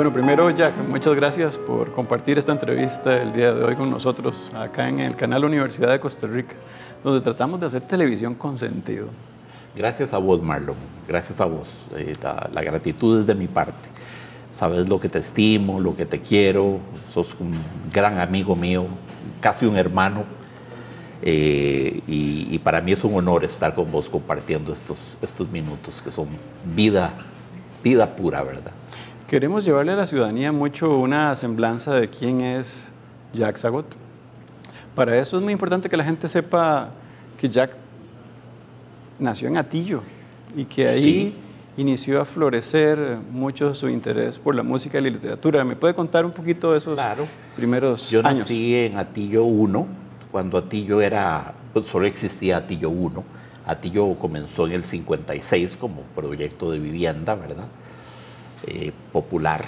Bueno, primero Jack, muchas gracias por compartir esta entrevista el día de hoy con nosotros acá en el canal Universidad de Costa Rica, donde tratamos de hacer televisión con sentido. Gracias a vos, Marlon. Gracias a vos. Eh, la, gratitud es de mi parte. Sabes lo que te estimo, lo que te quiero. Sos un gran amigo mío, casi un hermano. Eh, y, para mí es un honor estar con vos compartiendo estos, estos minutos que son vida, vida pura, ¿verdad? Queremos llevarle a la ciudadanía mucho una semblanza de quién es Jack Zagot. Para eso es muy importante que la gente sepa que Jack nació en Atillo y que ahí inició a florecer mucho su interés por la música y la literatura. ¿Me puede contar un poquito de esos primeros años? Yo nací en Atillo 1, cuando Atillo era, pues, solo existía Atillo 1. Atillo comenzó en el 56 como proyecto de vivienda, ¿verdad? Eh, popular.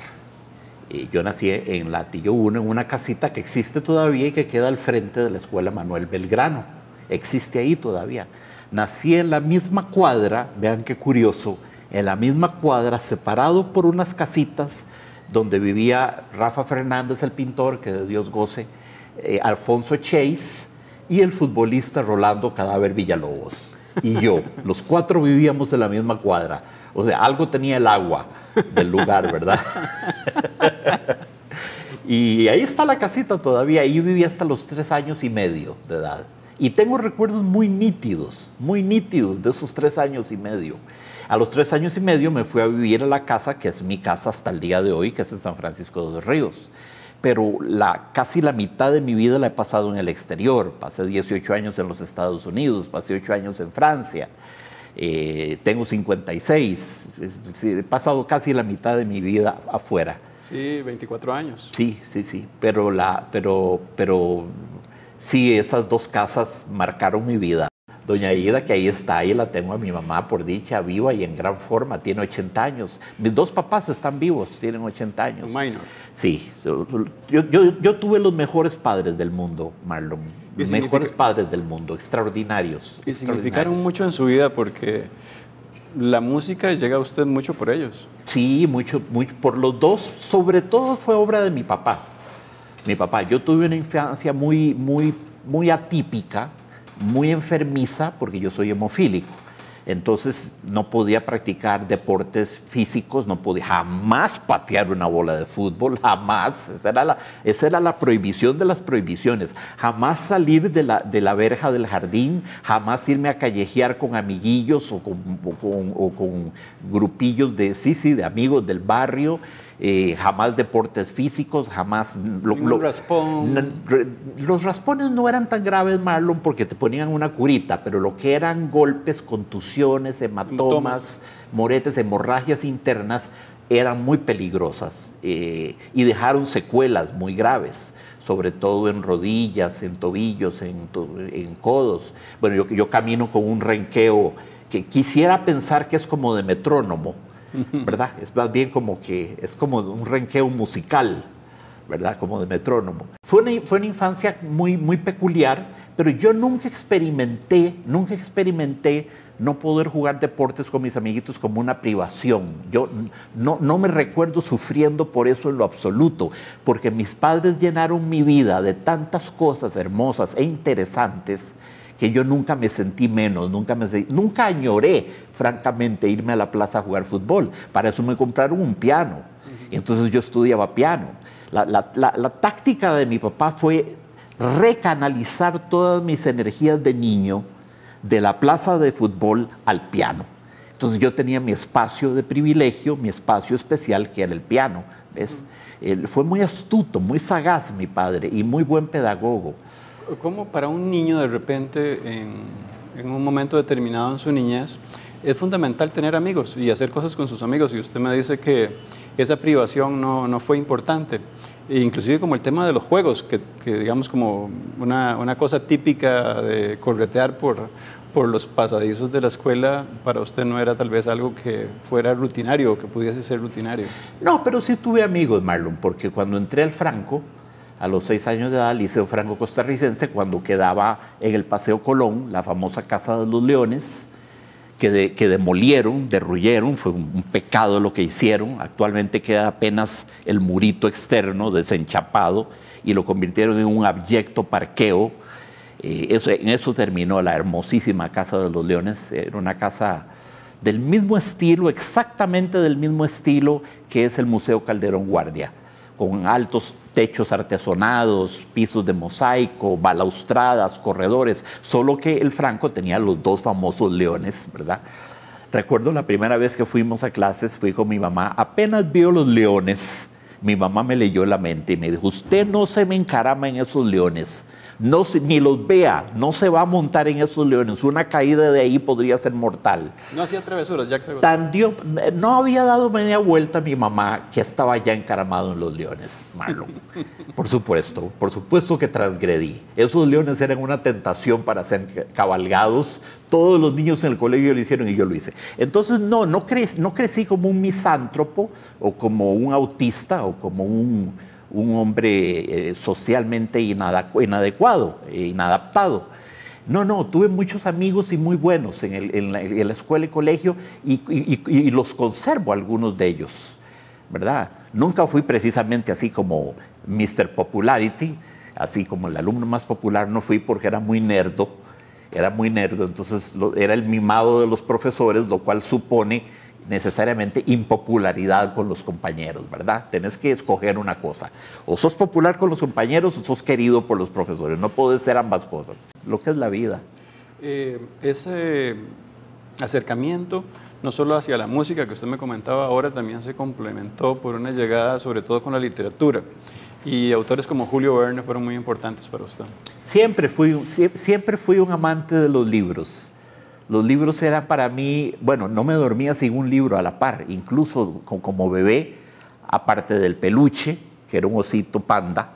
Eh, yo nací en Latillo 1, en una casita que existe todavía y que queda al frente de la escuela Manuel Belgrano. Existe ahí todavía. Nací en la misma cuadra, vean qué curioso, en la misma cuadra, separado por unas casitas donde vivía Rafa Fernández, el pintor, que Dios goce, eh, Alfonso Chase y el futbolista Rolando Cadáver Villalobos y yo. Los cuatro vivíamos en la misma cuadra. O sea, algo tenía el agua del lugar, ¿verdad? y ahí está la casita todavía. Ahí viví hasta los tres años y medio de edad. Y tengo recuerdos muy nítidos, muy nítidos de esos tres años y medio. A los tres años y medio me fui a vivir a la casa, que es mi casa hasta el día de hoy, que es en San Francisco de los Ríos pero la, casi la mitad de mi vida la he pasado en el exterior. Pasé 18 años en los Estados Unidos, pasé 8 años en Francia, eh, tengo 56, es he pasado casi la mitad de mi vida afuera. Sí, 24 años. Sí, sí, sí, pero, la, pero, pero sí, esas dos casas marcaron mi vida. Doña Ida, que ahí está, ahí la tengo a mi mamá por dicha, viva y en gran forma, tiene 80 años. Mis dos papás están vivos, tienen 80 años. Minor. Sí, yo, tuve los mejores padres del mundo, Marlon. Mejores padres del mundo, extraordinarios. Y significaron mucho en su vida porque la música llega a usted mucho por ellos. Sí, mucho, mucho, por los dos, sobre todo fue obra de mi papá. Mi papá, yo tuve una infancia muy, muy, muy atípica muy enfermiza porque yo soy hemofílico. Entonces no podía practicar deportes físicos, no podía jamás patear una bola de fútbol, jamás. Esa era la, esa era la prohibición de las prohibiciones. Jamás salir de la, de la, verja del jardín, jamás irme a callejear con amiguillos o con, o con grupillos de, sí, sí, de amigos del barrio. Eh, jamás deportes físicos, jamás... los raspones no eran tan graves, Marlon, porque te ponían una curita, pero lo que eran golpes, contusiones, hematomas, moretes, hemorragias internas, eran muy peligrosas eh, y dejaron secuelas muy graves, sobre todo en rodillas, en tobillos, en, codos. Bueno, yo, yo, camino con un renqueo que quisiera pensar que es como de metrónomo, ¿verdad? Es más bien como que es como un renqueo musical, ¿verdad? Como de metrónomo. Fue una, fue una infancia muy, muy peculiar, pero yo nunca experimenté, nunca experimenté no poder jugar deportes con mis amiguitos como una privación. Yo no, no me recuerdo sufriendo por eso en lo absoluto, porque mis padres llenaron mi vida de tantas cosas hermosas e interesantes que yo nunca me sentí menos, nunca me nunca añoré, francamente, irme a la plaza a jugar fútbol. Para eso me compraron un piano. Entonces yo estudiaba piano. La, táctica de mi papá fue recanalizar todas mis energías de niño de la plaza de fútbol al piano. Entonces yo tenía mi espacio de privilegio, mi espacio especial, que era el piano. fue muy astuto, muy sagaz mi padre y muy buen pedagogo cómo para un niño de repente, en, un momento determinado en su niñez, es fundamental tener amigos y hacer cosas con sus amigos. Y usted me dice que esa privación no, fue importante. E inclusive como el tema de los juegos, que, digamos como una, cosa típica de corretear por, por los pasadizos de la escuela, para usted no era tal vez algo que fuera rutinario, que pudiese ser rutinario. No, pero sí tuve amigos, Marlon, porque cuando entré al Franco, a los seis años de edad Liceo Franco Costarricense cuando quedaba en el Paseo Colón, la famosa Casa de los Leones, que, demolieron, derruyeron, fue un, pecado lo que hicieron. Actualmente queda apenas el murito externo desenchapado y lo convirtieron en un abyecto parqueo. Eh, en eso terminó la hermosísima Casa de los Leones, era una casa del mismo estilo, exactamente del mismo estilo que es el Museo Calderón Guardia con altos techos artesonados, pisos de mosaico, balaustradas, corredores, solo que el Franco tenía los dos famosos leones, ¿verdad? Recuerdo la primera vez que fuimos a clases, fui con mi mamá, apenas vio los leones, mi mamá me leyó la mente y me dijo, usted no se me encarama en esos leones, no, ni los vea, no se va a montar en esos leones, una caída de ahí podría ser mortal. No hacía travesuras, que se Tan No había dado media vuelta a mi mamá que estaba ya encaramado en los leones, Marlon. por supuesto, por supuesto que transgredí. Esos leones eran una tentación para ser cabalgados, todos los niños en el colegio lo hicieron y yo lo hice. Entonces, no, no, no crecí como un misántropo o como un autista o como un, hombre eh, socialmente inadecuado, e inadaptado. No, no, tuve muchos amigos y muy buenos en, la, escuela y colegio y, y, los conservo algunos de ellos, ¿verdad? Nunca fui precisamente así como Mr. Popularity, así como el alumno más popular, no fui porque era muy nerdo, era muy nerdo, entonces era el mimado de los profesores, lo cual supone necesariamente impopularidad con los compañeros, ¿verdad? Tenés que escoger una cosa. O sos popular con los compañeros o sos querido por los profesores. No puedes ser ambas cosas. Lo que es la vida. Eh, ese acercamiento, no solo hacia la música que usted me comentaba ahora, también se complementó por una llegada sobre todo con la literatura. Y autores como Julio Verne fueron muy importantes para usted. Siempre fui, siempre fui un amante de los libros. Los libros eran para mí, bueno, no me dormía sin un libro a la par, incluso como bebé, aparte del peluche, que era un osito panda,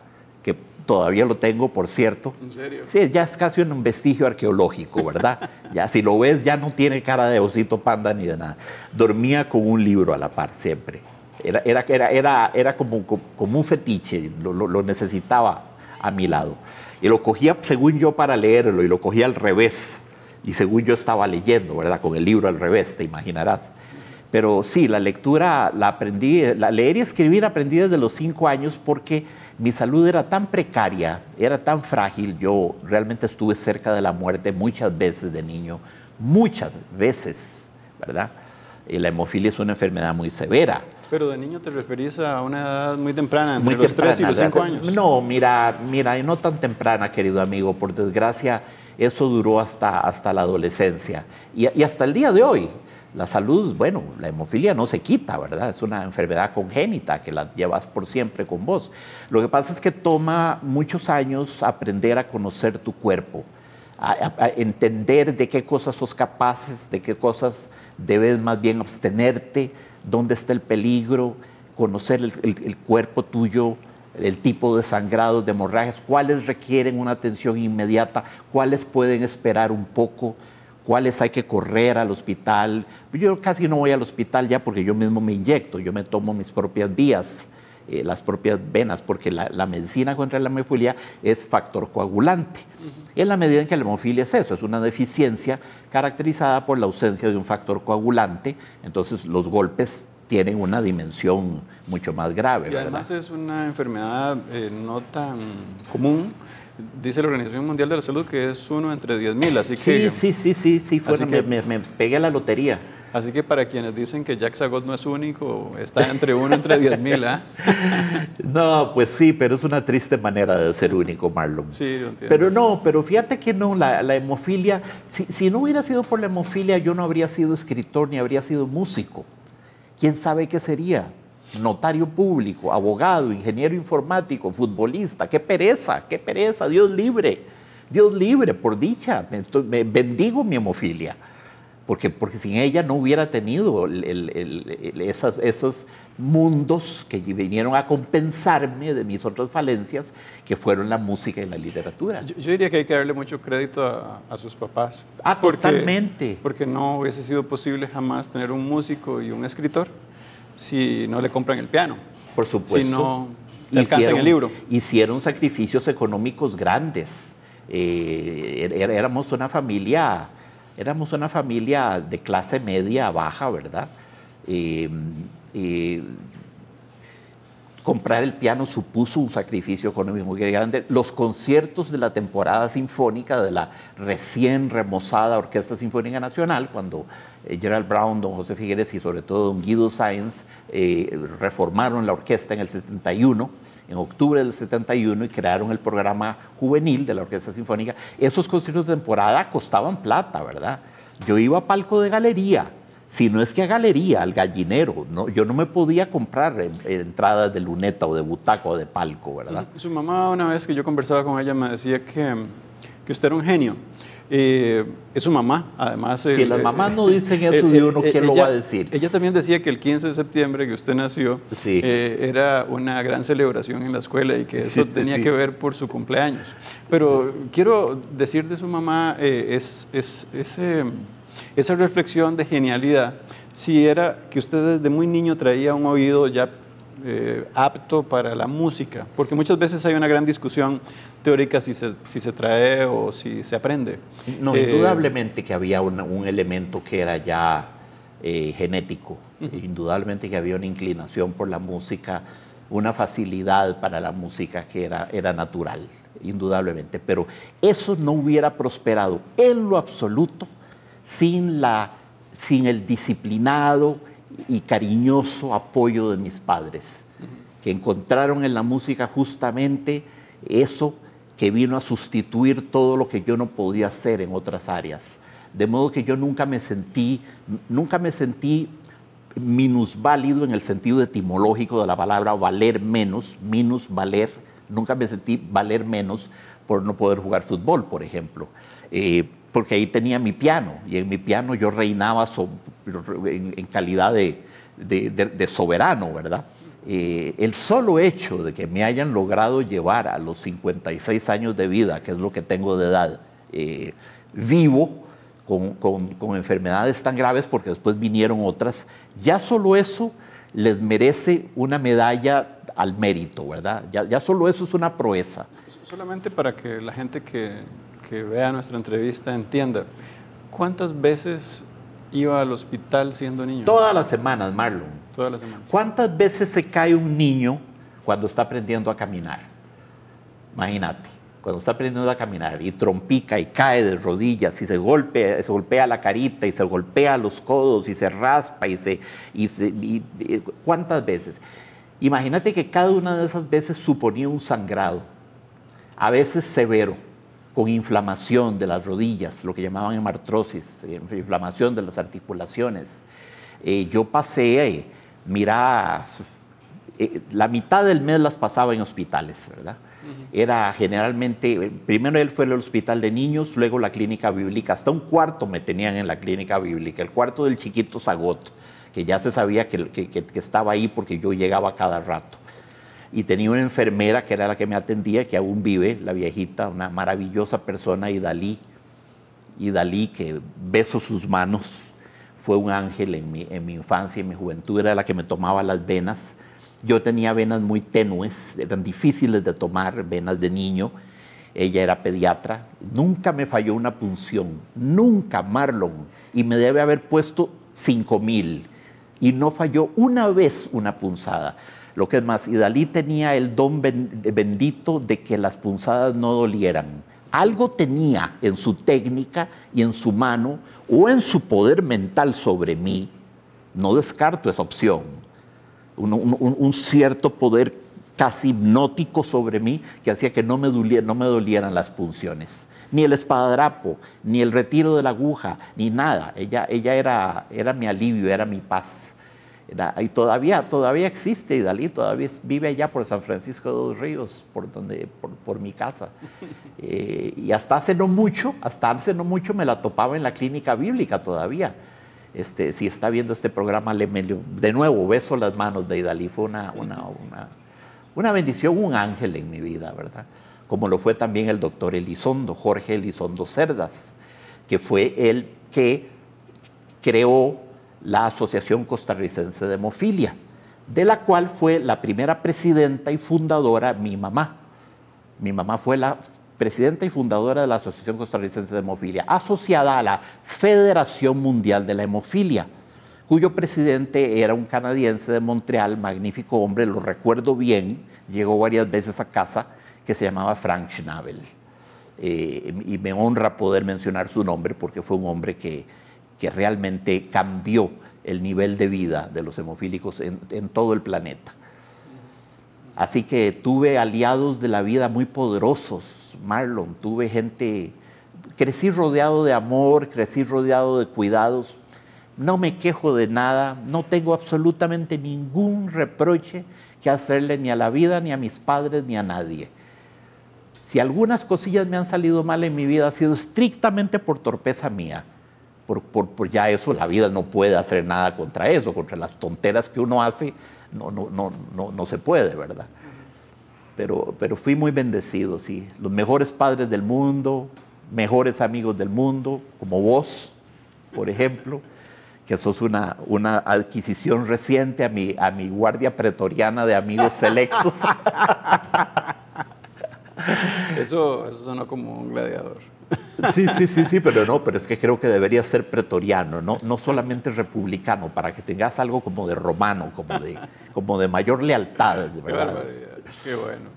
que todavía lo tengo, por cierto. ¿En serio? Sí, ya es casi un vestigio arqueológico, ¿verdad? ya si lo ves, ya no tiene cara de osito panda ni de nada. Dormía con un libro a la par siempre. Era, era, era, era, era como, como un fetiche, lo, lo, necesitaba a mi lado. Y lo cogía, según yo, para leerlo, y lo cogía al revés. Y según yo estaba leyendo, ¿verdad? Con el libro al revés, te imaginarás. Pero sí, la lectura la aprendí, la leer y escribir aprendí desde los cinco años porque mi salud era tan precaria, era tan frágil. Yo realmente estuve cerca de la muerte muchas veces de niño, muchas veces, ¿verdad? Y la hemofilia es una enfermedad muy severa pero de niño te referís a una edad muy temprana, entre los 3 y los 5 años. No, mira, mira, no tan temprana, querido amigo. Por desgracia, eso duró hasta, hasta la adolescencia y, hasta el día de hoy. La salud, bueno, la hemofilia no se quita, ¿verdad? Es una enfermedad congénita que la llevas por siempre con vos. Lo que pasa es que toma muchos años aprender a conocer tu cuerpo. a, entender de qué cosas sos capaces, de qué cosas debes más bien abstenerte, dónde está el peligro, conocer el, cuerpo tuyo, el tipo de sangrados, de hemorragias, cuáles requieren una atención inmediata, cuáles pueden esperar un poco, cuáles hay que correr al hospital. Yo casi no voy al hospital ya porque yo mismo me inyecto, yo me tomo mis propias vías. Eh, las propias venas, porque la, medicina contra la hemofilia es factor coagulante. En la medida en que la hemofilia es eso, es una deficiencia caracterizada por la ausencia de un factor coagulante, entonces los golpes tienen una dimensión mucho más grave. Y además es una enfermedad eh, no tan común. Dice la Organización Mundial de la Salud que es uno entre 10.000, así que... Sí, sí, sí, sí, me, pegué a la lotería. Así que para quienes dicen que Jack Sagot no es único, está entre uno, entre diez mil, ¿ah? No, pues sí, pero es una triste manera de ser único, Marlon. Sí, yo entiendo. Pero no, pero fíjate que no, la, hemofilia, si, no hubiera sido por la hemofilia, yo no habría sido escritor ni habría sido músico. ¿Quién sabe qué sería? Notario público, abogado, ingeniero informático, futbolista, qué pereza, qué pereza, Dios libre, Dios libre, por dicha, me bendigo mi hemofilia porque, porque sin ella no hubiera tenido esas, esos mundos que vinieron a compensarme de mis otras falencias, que fueron la música y la literatura. Yo, diría que hay que darle mucho crédito a, sus papás. Ah, porque, totalmente. Porque no hubiese sido posible jamás tener un músico y un escritor si no le compran el piano. Por supuesto. Si no le hicieron, el libro. Hicieron sacrificios económicos grandes. Eh, er, er, éramos una familia éramos una familia de clase media baja, ¿verdad? comprar el piano supuso un sacrificio económico muy grande. Los conciertos de la temporada sinfónica de la recién remozada Orquesta Sinfónica Nacional, cuando eh, Gerald Brown, don José Figueres y sobre todo don Guido Sáenz eh, reformaron la orquesta en el 71, en octubre del 71 y crearon el programa juvenil de la Orquesta Sinfónica. Esos conciertos de temporada costaban plata, ¿verdad? Yo iba a palco de galería, si no es que a galería, al gallinero. ¿no? Yo no me podía comprar entradas de luneta o de butaco o de palco, ¿verdad? Su mamá, una vez que yo conversaba con ella, me decía que, que usted era un genio. Eh, es su mamá, además. Si las eh, mamás no dicen eso yo uno, ¿quién ella, lo va a decir? Ella también decía que el 15 de septiembre que usted nació eh, era una gran celebración en la escuela y que eso tenía que ver por su cumpleaños. Pero quiero decir de su mamá es, es, esa reflexión de genialidad. Si era que usted desde muy niño traía un oído ya apto para la música, porque muchas veces hay una gran discusión teórica si se, si se trae o si se aprende. No, eh, indudablemente que había un elemento que era ya eh, genético, indudablemente que había una inclinación por la música, una facilidad para la música que era, era natural, indudablemente, pero eso no hubiera prosperado en lo absoluto sin, la, sin el disciplinado y cariñoso apoyo de mis padres, que encontraron en la música justamente eso que vino a sustituir todo lo que yo no podía hacer en otras áreas. De modo que yo nunca me sentí, nunca me sentí minusválido en el sentido etimológico de la palabra valer menos, minus valer, nunca me sentí valer menos por no poder jugar fútbol, por ejemplo. Eh, porque ahí tenía mi piano y en mi piano yo reinaba en, calidad de soberano, ¿verdad? Eh, el solo hecho de que me hayan logrado llevar a los 56 años de vida, que es lo que tengo de edad, eh, vivo, con, enfermedades tan graves, porque después vinieron otras, ya solo eso les merece una medalla al mérito, ¿verdad? Ya, solo eso es una proeza. Solamente para que la gente que, que vea nuestra entrevista entienda, ¿cuántas veces iba al hospital siendo niño? Todas las semanas, Marlon. Todas las semanas. ¿Cuántas veces se cae un niño cuando está aprendiendo a caminar? Imagínate, cuando está aprendiendo a caminar y trompica y cae de rodillas y se golpea, se golpea la carita y se golpea los codos y se raspa y se... ¿Cuántas veces? Imagínate que cada una de esas veces suponía un sangrado, a veces severo con inflamación de las rodillas, lo que llamaban hemartrosis, eh, inflamación de las articulaciones. Eh, yo pasé, mira, eh, la mitad del mes las pasaba en hospitales, ¿verdad? Era generalmente, primero él fue al hospital de niños, luego la clínica bíblica, hasta un cuarto me tenían en la clínica bíblica, el cuarto del chiquito Zagot, que ya se sabía que, que estaba ahí porque yo llegaba cada rato y tenía una enfermera que era la que me atendía, que aún vive, la viejita, una maravillosa persona, y Dalí, y Dalí que beso sus manos, fue un ángel en mi, en mi infancia, en mi juventud, era la que me tomaba las venas. Yo tenía venas muy tenues, eran difíciles de tomar, venas de niño. Ella era pediatra. Nunca me falló una punción, nunca, Marlon. Y me debe haber puesto 5 mil. Y no falló una vez una punzada. Lo que es más, y Dalí tenía el don bendito de que las punzadas no dolieran. Algo tenía en su técnica y en su mano o en su poder mental sobre mí, no descarto esa opción, un, cierto poder casi hipnótico sobre mí que hacía que no me, dolieran las punciones. Ni el espadadrapo, ni el retiro de la aguja, ni nada. Ella, era mi alivio, era mi paz y todavía, todavía existe, Idalí, todavía vive allá por San Francisco de los Ríos, por, donde, por, mi casa. Eh, y hasta hace no mucho, hasta hace no mucho me la topaba en la clínica bíblica todavía. Este, si está viendo este programa, le, de nuevo beso las manos de Idalí Fue una, una, una, bendición, un ángel en mi vida, ¿verdad? Como lo fue también el doctor Elizondo, Jorge Elizondo Cerdas, que fue el que creó la Asociación Costarricense de Hemofilia, de la cual fue la primera presidenta y fundadora mi mamá. Mi mamá fue la presidenta y fundadora de la Asociación Costarricense de Hemofilia, asociada a la Federación Mundial de la Hemofilia, cuyo presidente era un canadiense de Montreal, magnífico hombre, lo recuerdo bien, llegó varias veces a casa, que se llamaba Frank Schnabel. Eh, y me honra poder mencionar su nombre porque fue un hombre que, que realmente cambió el nivel de vida de los hemofílicos en, en todo el planeta. Así que tuve aliados de la vida muy poderosos, Marlon, tuve gente, crecí rodeado de amor, crecí rodeado de cuidados, no me quejo de nada, no tengo absolutamente ningún reproche que hacerle ni a la vida, ni a mis padres, ni a nadie. Si algunas cosillas me han salido mal en mi vida, ha sido estrictamente por torpeza mía por, ya eso la vida no puede hacer nada contra eso, contra las tonteras que uno hace, no, no, no, no, no se puede, ¿verdad? Pero, pero fui muy bendecido, sí. Los mejores padres del mundo, mejores amigos del mundo, como vos, por ejemplo, que sos una, una adquisición reciente a mi, a mi guardia pretoriana de amigos selectos. eso, eso sonó como un gladiador. Sí, sí, sí, sí, pero no, pero es que creo que debería ser pretoriano, no, no solamente republicano, para que tengas algo como de romano, como de, como de mayor lealtad, Qué bueno.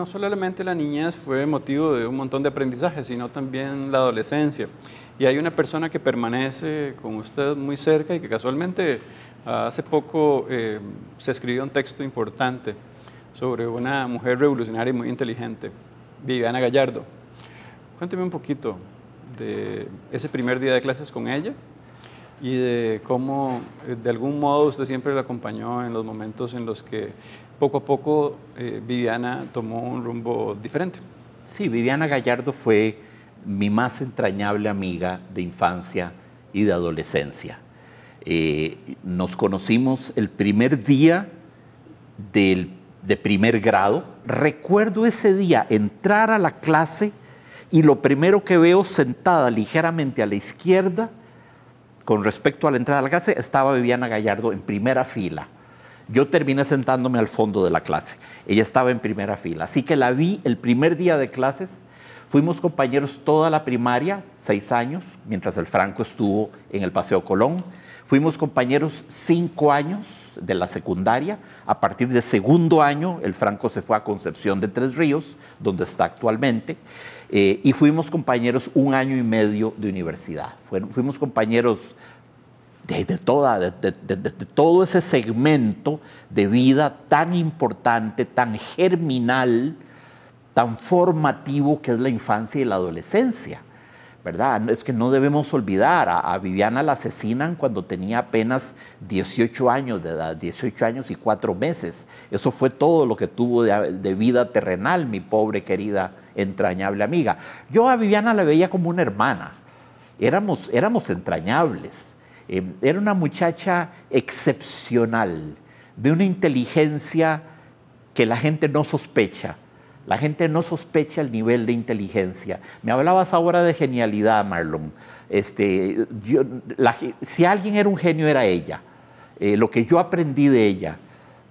no solamente la niñez fue motivo de un montón de aprendizaje, sino también la adolescencia. Y hay una persona que permanece con usted muy cerca y que casualmente ah, hace poco eh, se escribió un texto importante sobre una mujer revolucionaria y muy inteligente, Viviana Gallardo. Cuénteme un poquito de ese primer día de clases con ella y de cómo eh, de algún modo usted siempre la acompañó en los momentos en los que poco a poco eh, Viviana tomó un rumbo diferente. Sí, Viviana Gallardo fue mi más entrañable amiga de infancia y de adolescencia. Eh, nos conocimos el primer día de primer grado. Recuerdo ese día entrar a la clase y lo primero que veo sentada ligeramente a la izquierda, con respecto a la entrada a la clase, estaba Viviana Gallardo en primera fila yo terminé sentándome al fondo de la clase. Ella estaba en primera fila. Así que la vi el primer día de clases. Fuimos compañeros toda la primaria, seis años, mientras el Franco estuvo en el Paseo Colón. Fuimos compañeros cinco años de la secundaria. A partir de segundo año, el Franco se fue a Concepción de Tres Ríos, donde está actualmente. Eh, y fuimos compañeros un año y medio de universidad. fuimos compañeros de, de, todo ese segmento de vida tan importante, tan germinal, tan formativo que es la infancia y la adolescencia. ¿verdad? Es que no debemos olvidar, a, Viviana la asesinan cuando tenía apenas 18 años de edad, 18 años y 4 meses. Eso fue todo lo que tuvo de, vida terrenal, mi pobre querida entrañable amiga. Yo a Viviana la veía como una hermana, éramos, éramos entrañables. Em, era una muchacha excepcional, de una inteligencia que la gente no sospecha. La gente no sospecha el nivel de inteligencia. Me hablabas ahora de genialidad, Marlon. Este, si alguien era un genio era ella. Eh, lo que yo aprendí de ella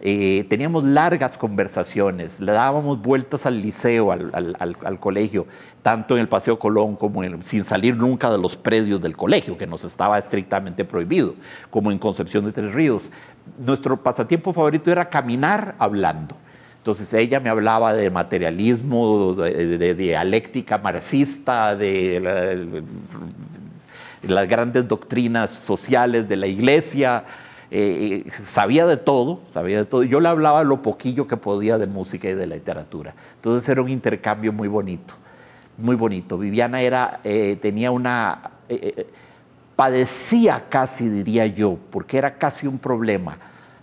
eh, teníamos largas conversaciones, le dábamos vueltas al liceo, al, colegio, tanto en el Paseo Colón como sin salir nunca de los predios del colegio, que nos estaba estrictamente prohibido, como en Concepción de Tres Ríos. Nuestro pasatiempo favorito era caminar hablando. Entonces ella me hablaba de materialismo, de, dialéctica marxista, de las grandes doctrinas sociales de la iglesia, eh, eh, sabía de todo, sabía de todo. Yo le hablaba lo poquillo que podía de música y de literatura. Entonces era un intercambio muy bonito, muy bonito. Viviana era, eh, tenía una, padecía casi, diría yo, porque era casi un problema.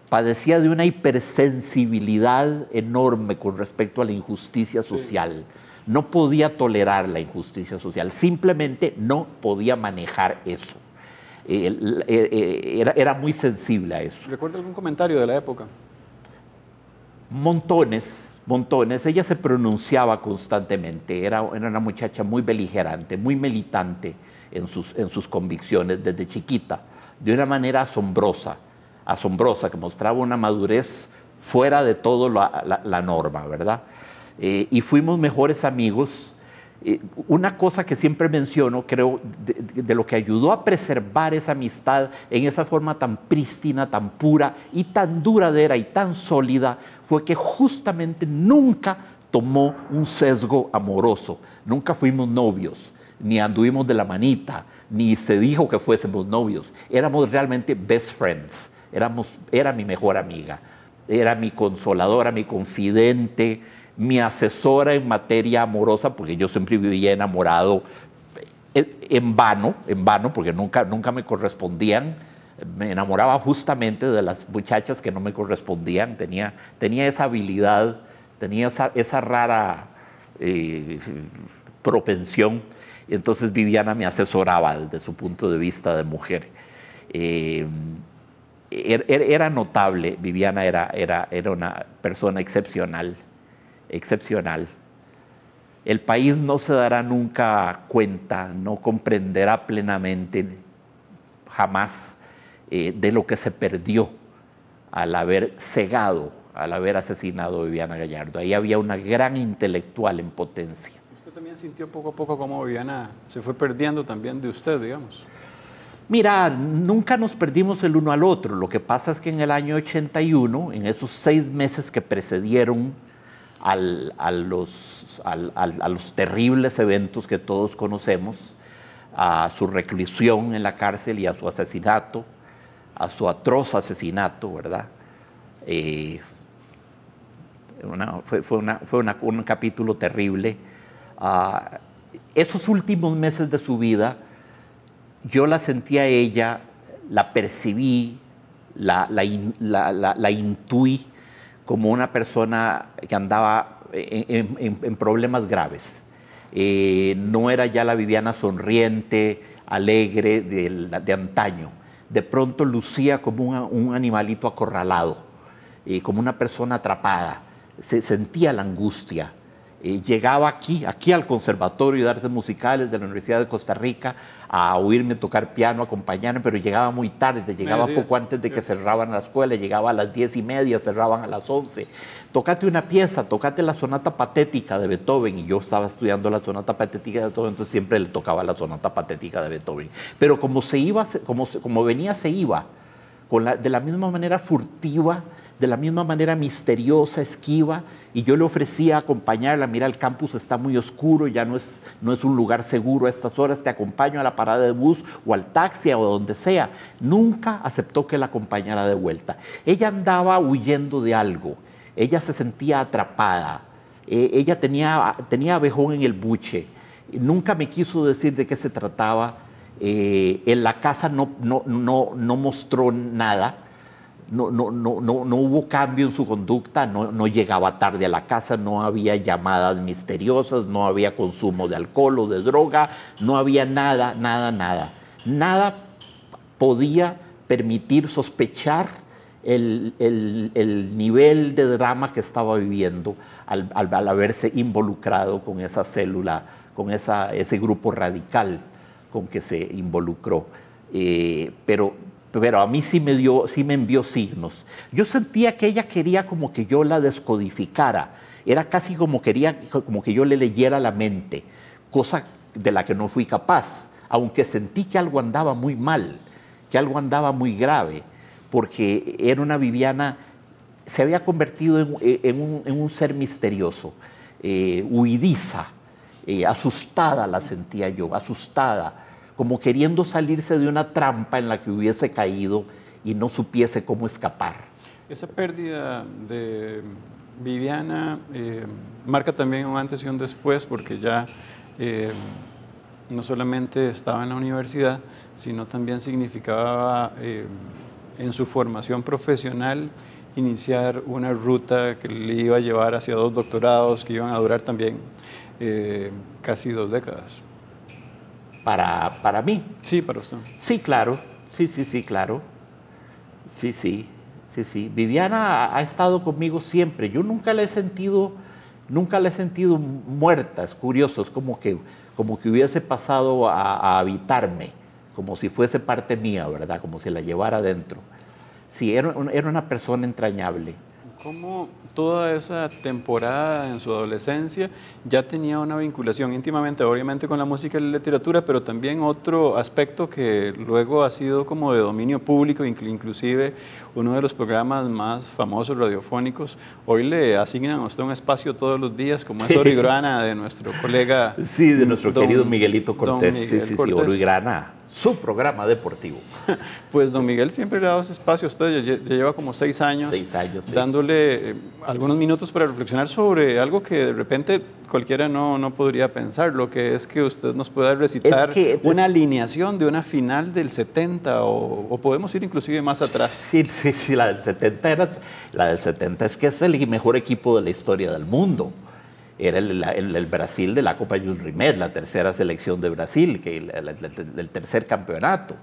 Padecía de una hipersensibilidad enorme con respecto a la injusticia social. No podía tolerar la injusticia social, simplemente no podía manejar eso era, era muy sensible a eso. ¿Recuerda algún comentario de la época? Montones, montones. Ella se pronunciaba constantemente, era, era una muchacha muy beligerante, muy militante en sus, en sus convicciones desde chiquita, de una manera asombrosa, asombrosa, que mostraba una madurez fuera de todo la, norma, ¿verdad? Eh, y fuimos mejores amigos una cosa que siempre menciono, creo, de, lo que ayudó a preservar esa amistad en esa forma tan prístina, tan pura y tan duradera y tan sólida, fue que justamente nunca tomó un sesgo amoroso, nunca fuimos novios, ni anduvimos de la manita, ni se dijo que fuésemos novios, éramos realmente best friends, Éramos, era mi mejor amiga, era mi consoladora, mi confidente mi asesora en materia amorosa, porque yo siempre vivía enamorado eh, en vano, en vano, porque nunca, nunca me correspondían. Me enamoraba justamente de las muchachas que no me correspondían. Tenía, tenía esa habilidad, tenía esa, rara eh, propensión. Entonces Viviana me asesoraba desde su punto de vista de mujer. Eh, er, er, era, notable, Viviana era, era, era una persona excepcional excepcional. El país no se dará nunca cuenta, no comprenderá plenamente, jamás, eh, de lo que se perdió al haber cegado, al haber asesinado a Viviana Gallardo. Ahí había una gran intelectual en potencia. ¿Usted también sintió poco a poco cómo Viviana se fue perdiendo también de usted, digamos? Mira, nunca nos perdimos el uno al otro. Lo que pasa es que en el año 81, en esos seis meses que precedieron a, los, a, los, terribles eventos que todos conocemos, a su reclusión en la cárcel y a su asesinato, a su atroz asesinato, ¿verdad? Eh, fue, un capítulo terrible. Ah, esos últimos meses de su vida, yo la sentí a ella, la percibí, la intuí como una persona que andaba en, problemas graves. Eh, no era ya la Viviana sonriente, alegre de, antaño. De pronto lucía como un, animalito acorralado, eh, como una persona atrapada. Se sentía la angustia, eh, llegaba aquí, aquí al Conservatorio de Artes Musicales de la Universidad de Costa Rica a oírme tocar piano, acompañarme, pero llegaba muy tarde, llegaba poco antes de que cerraban la escuela, llegaba a las diez y media, cerraban a las once. Tocate una pieza, tocate la sonata patética de Beethoven, y yo estaba estudiando la sonata patética de Beethoven, entonces siempre le tocaba la sonata patética de Beethoven. Pero como se iba, como, como venía, se iba, con de la misma manera furtiva, de la misma manera misteriosa, esquiva, y yo le ofrecía acompañarla, mira, el campus está muy oscuro, ya no es, no es un lugar seguro a estas horas, te acompaño a la parada de bus o al taxi o donde sea. Nunca aceptó que la acompañara de vuelta. Ella andaba huyendo de algo, ella se sentía atrapada, e, ella tenía, tenía abejón en el buche, nunca me quiso decir de qué se trataba. Eh, en la casa no, no, no, no mostró nada, no, no, no, hubo cambio en su conducta, no, llegaba tarde a la casa, no había llamadas misteriosas, no había consumo de alcohol o de droga, no había nada, nada, nada. Nada podía permitir sospechar el, nivel de drama que estaba viviendo al, haberse involucrado con esa célula, con esa, ese grupo radical con que se involucró. Eh, pero pero a mí sí me, dio, sí me envió signos. Yo sentía que ella quería como que yo la descodificara, era casi como, quería, como que yo le leyera la mente, cosa de la que no fui capaz, aunque sentí que algo andaba muy mal, que algo andaba muy grave, porque era una Viviana, se había convertido en, eh, un, ser misterioso, eh, huidiza, eh, asustada la sentía yo, asustada como queriendo salirse de una trampa en la que hubiese caído y no supiese cómo escapar. Esa pérdida de Viviana eh, marca también un antes y un después, porque ya eh, no solamente estaba en la universidad, sino también significaba eh, en su formación profesional iniciar una ruta que le iba a llevar hacia dos doctorados que iban a durar también casi dos décadas para, mí. Sí, para Sí, claro. Sí, sí, sí, claro. Sí, sí, sí, sí. Viviana ha, estado conmigo siempre. Yo nunca la he sentido, nunca la he sentido muerta. Es curioso, es como que, como que hubiese pasado a, habitarme, como si fuese parte mía, ¿verdad? Como si la llevara adentro. Sí, era una persona entrañable cómo toda esa temporada en su adolescencia ya tenía una vinculación íntimamente, obviamente con la música y la literatura, pero también otro aspecto que luego ha sido como de dominio público, inclusive uno de los programas más famosos radiofónicos. Hoy le asignan a usted un espacio todos los días, como es Origrana de nuestro colega. Sí, de nuestro querido Miguelito Cortés. sí, sí, sí, Origrana su programa deportivo. Pues don Miguel siempre le ha dado ese espacio a usted, ya, lleva como seis años, años dándole eh, algunos minutos para reflexionar sobre algo que de repente cualquiera no, podría pensar, lo que es que usted nos pueda recitar pues, una alineación de una final del 70 o, podemos ir inclusive más atrás. Sí, sí, sí, la del 70 la del 70 es que es el mejor equipo de la historia del mundo era el, Brasil de la Copa Jules la tercera selección de Brasil, que el, tercer campeonato.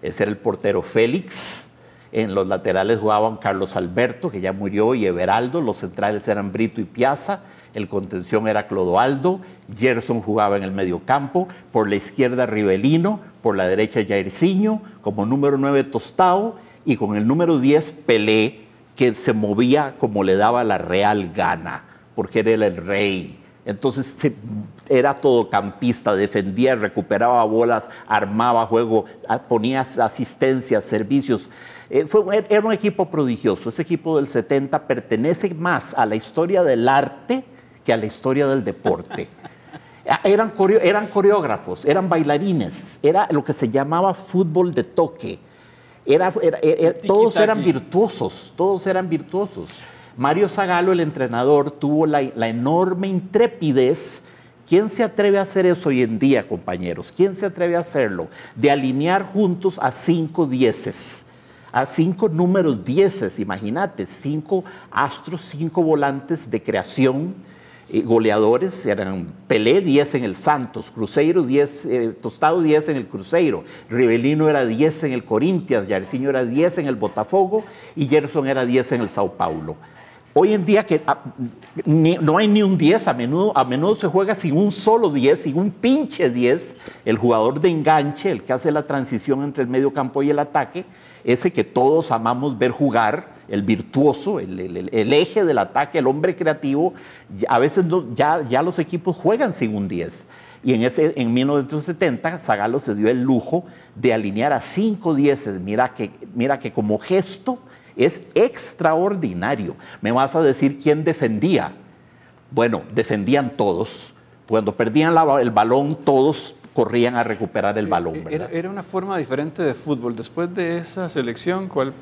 Ese era el portero Félix. En los laterales jugaban Carlos Alberto, que ya murió, y Everaldo. Los centrales eran Brito y Piazza. El contención era Clodoaldo. Gerson jugaba en el mediocampo. Por la izquierda, Rivelino. Por la derecha, Jairzinho. Como número 9, Tostao. Y con el número 10, Pelé, que se movía como le daba la real gana porque él era el rey. Entonces era todo campista, defendía, recuperaba bolas, armaba juego, ponía asistencias, servicios. Eh, er, era un equipo prodigioso. Ese equipo del 70 pertenece más a la historia del arte que a la historia del deporte. Ah, eran, eran coreógrafos, eran bailarines, era lo que se llamaba fútbol de toque. Era, todos eran virtuosos, todos eran virtuosos. Mario Zagalo, el entrenador, tuvo la, enorme intrepidez ¿Quién se atreve a hacer eso hoy en día, compañeros? ¿Quién se atreve a hacerlo? De alinear juntos a cinco dieces, a cinco números dieces, imagínate, cinco astros, cinco volantes de creación, eh, goleadores, eran Pelé diez en el Santos, Cruzeiro 10, eh, Tostado 10 en el Cruzeiro, Rivelino era diez en el Corinthians, Yarciño era diez en el Botafogo y Gerson era diez en el Sao Paulo. Hoy en día que ah, no hay ni un 10, a menudo, se juega sin un solo 10, sin un pinche 10, el jugador de enganche, el que hace la transición entre el medio campo y el ataque, ese que todos amamos ver jugar, el virtuoso, el, eje del ataque, el hombre creativo, a veces ya, los equipos juegan sin un 10. Y en, ese, en 1970, Zagallo se dio el lujo de alinear a cinco dieces. Mira que, mira que como gesto es extraordinario. Me vas a decir quién defendía. Bueno, defendían todos. Cuando perdían el balón, todos corrían a recuperar el eh, balón. Eh, era, una forma diferente de fútbol. Después de esa selección, ¿cuál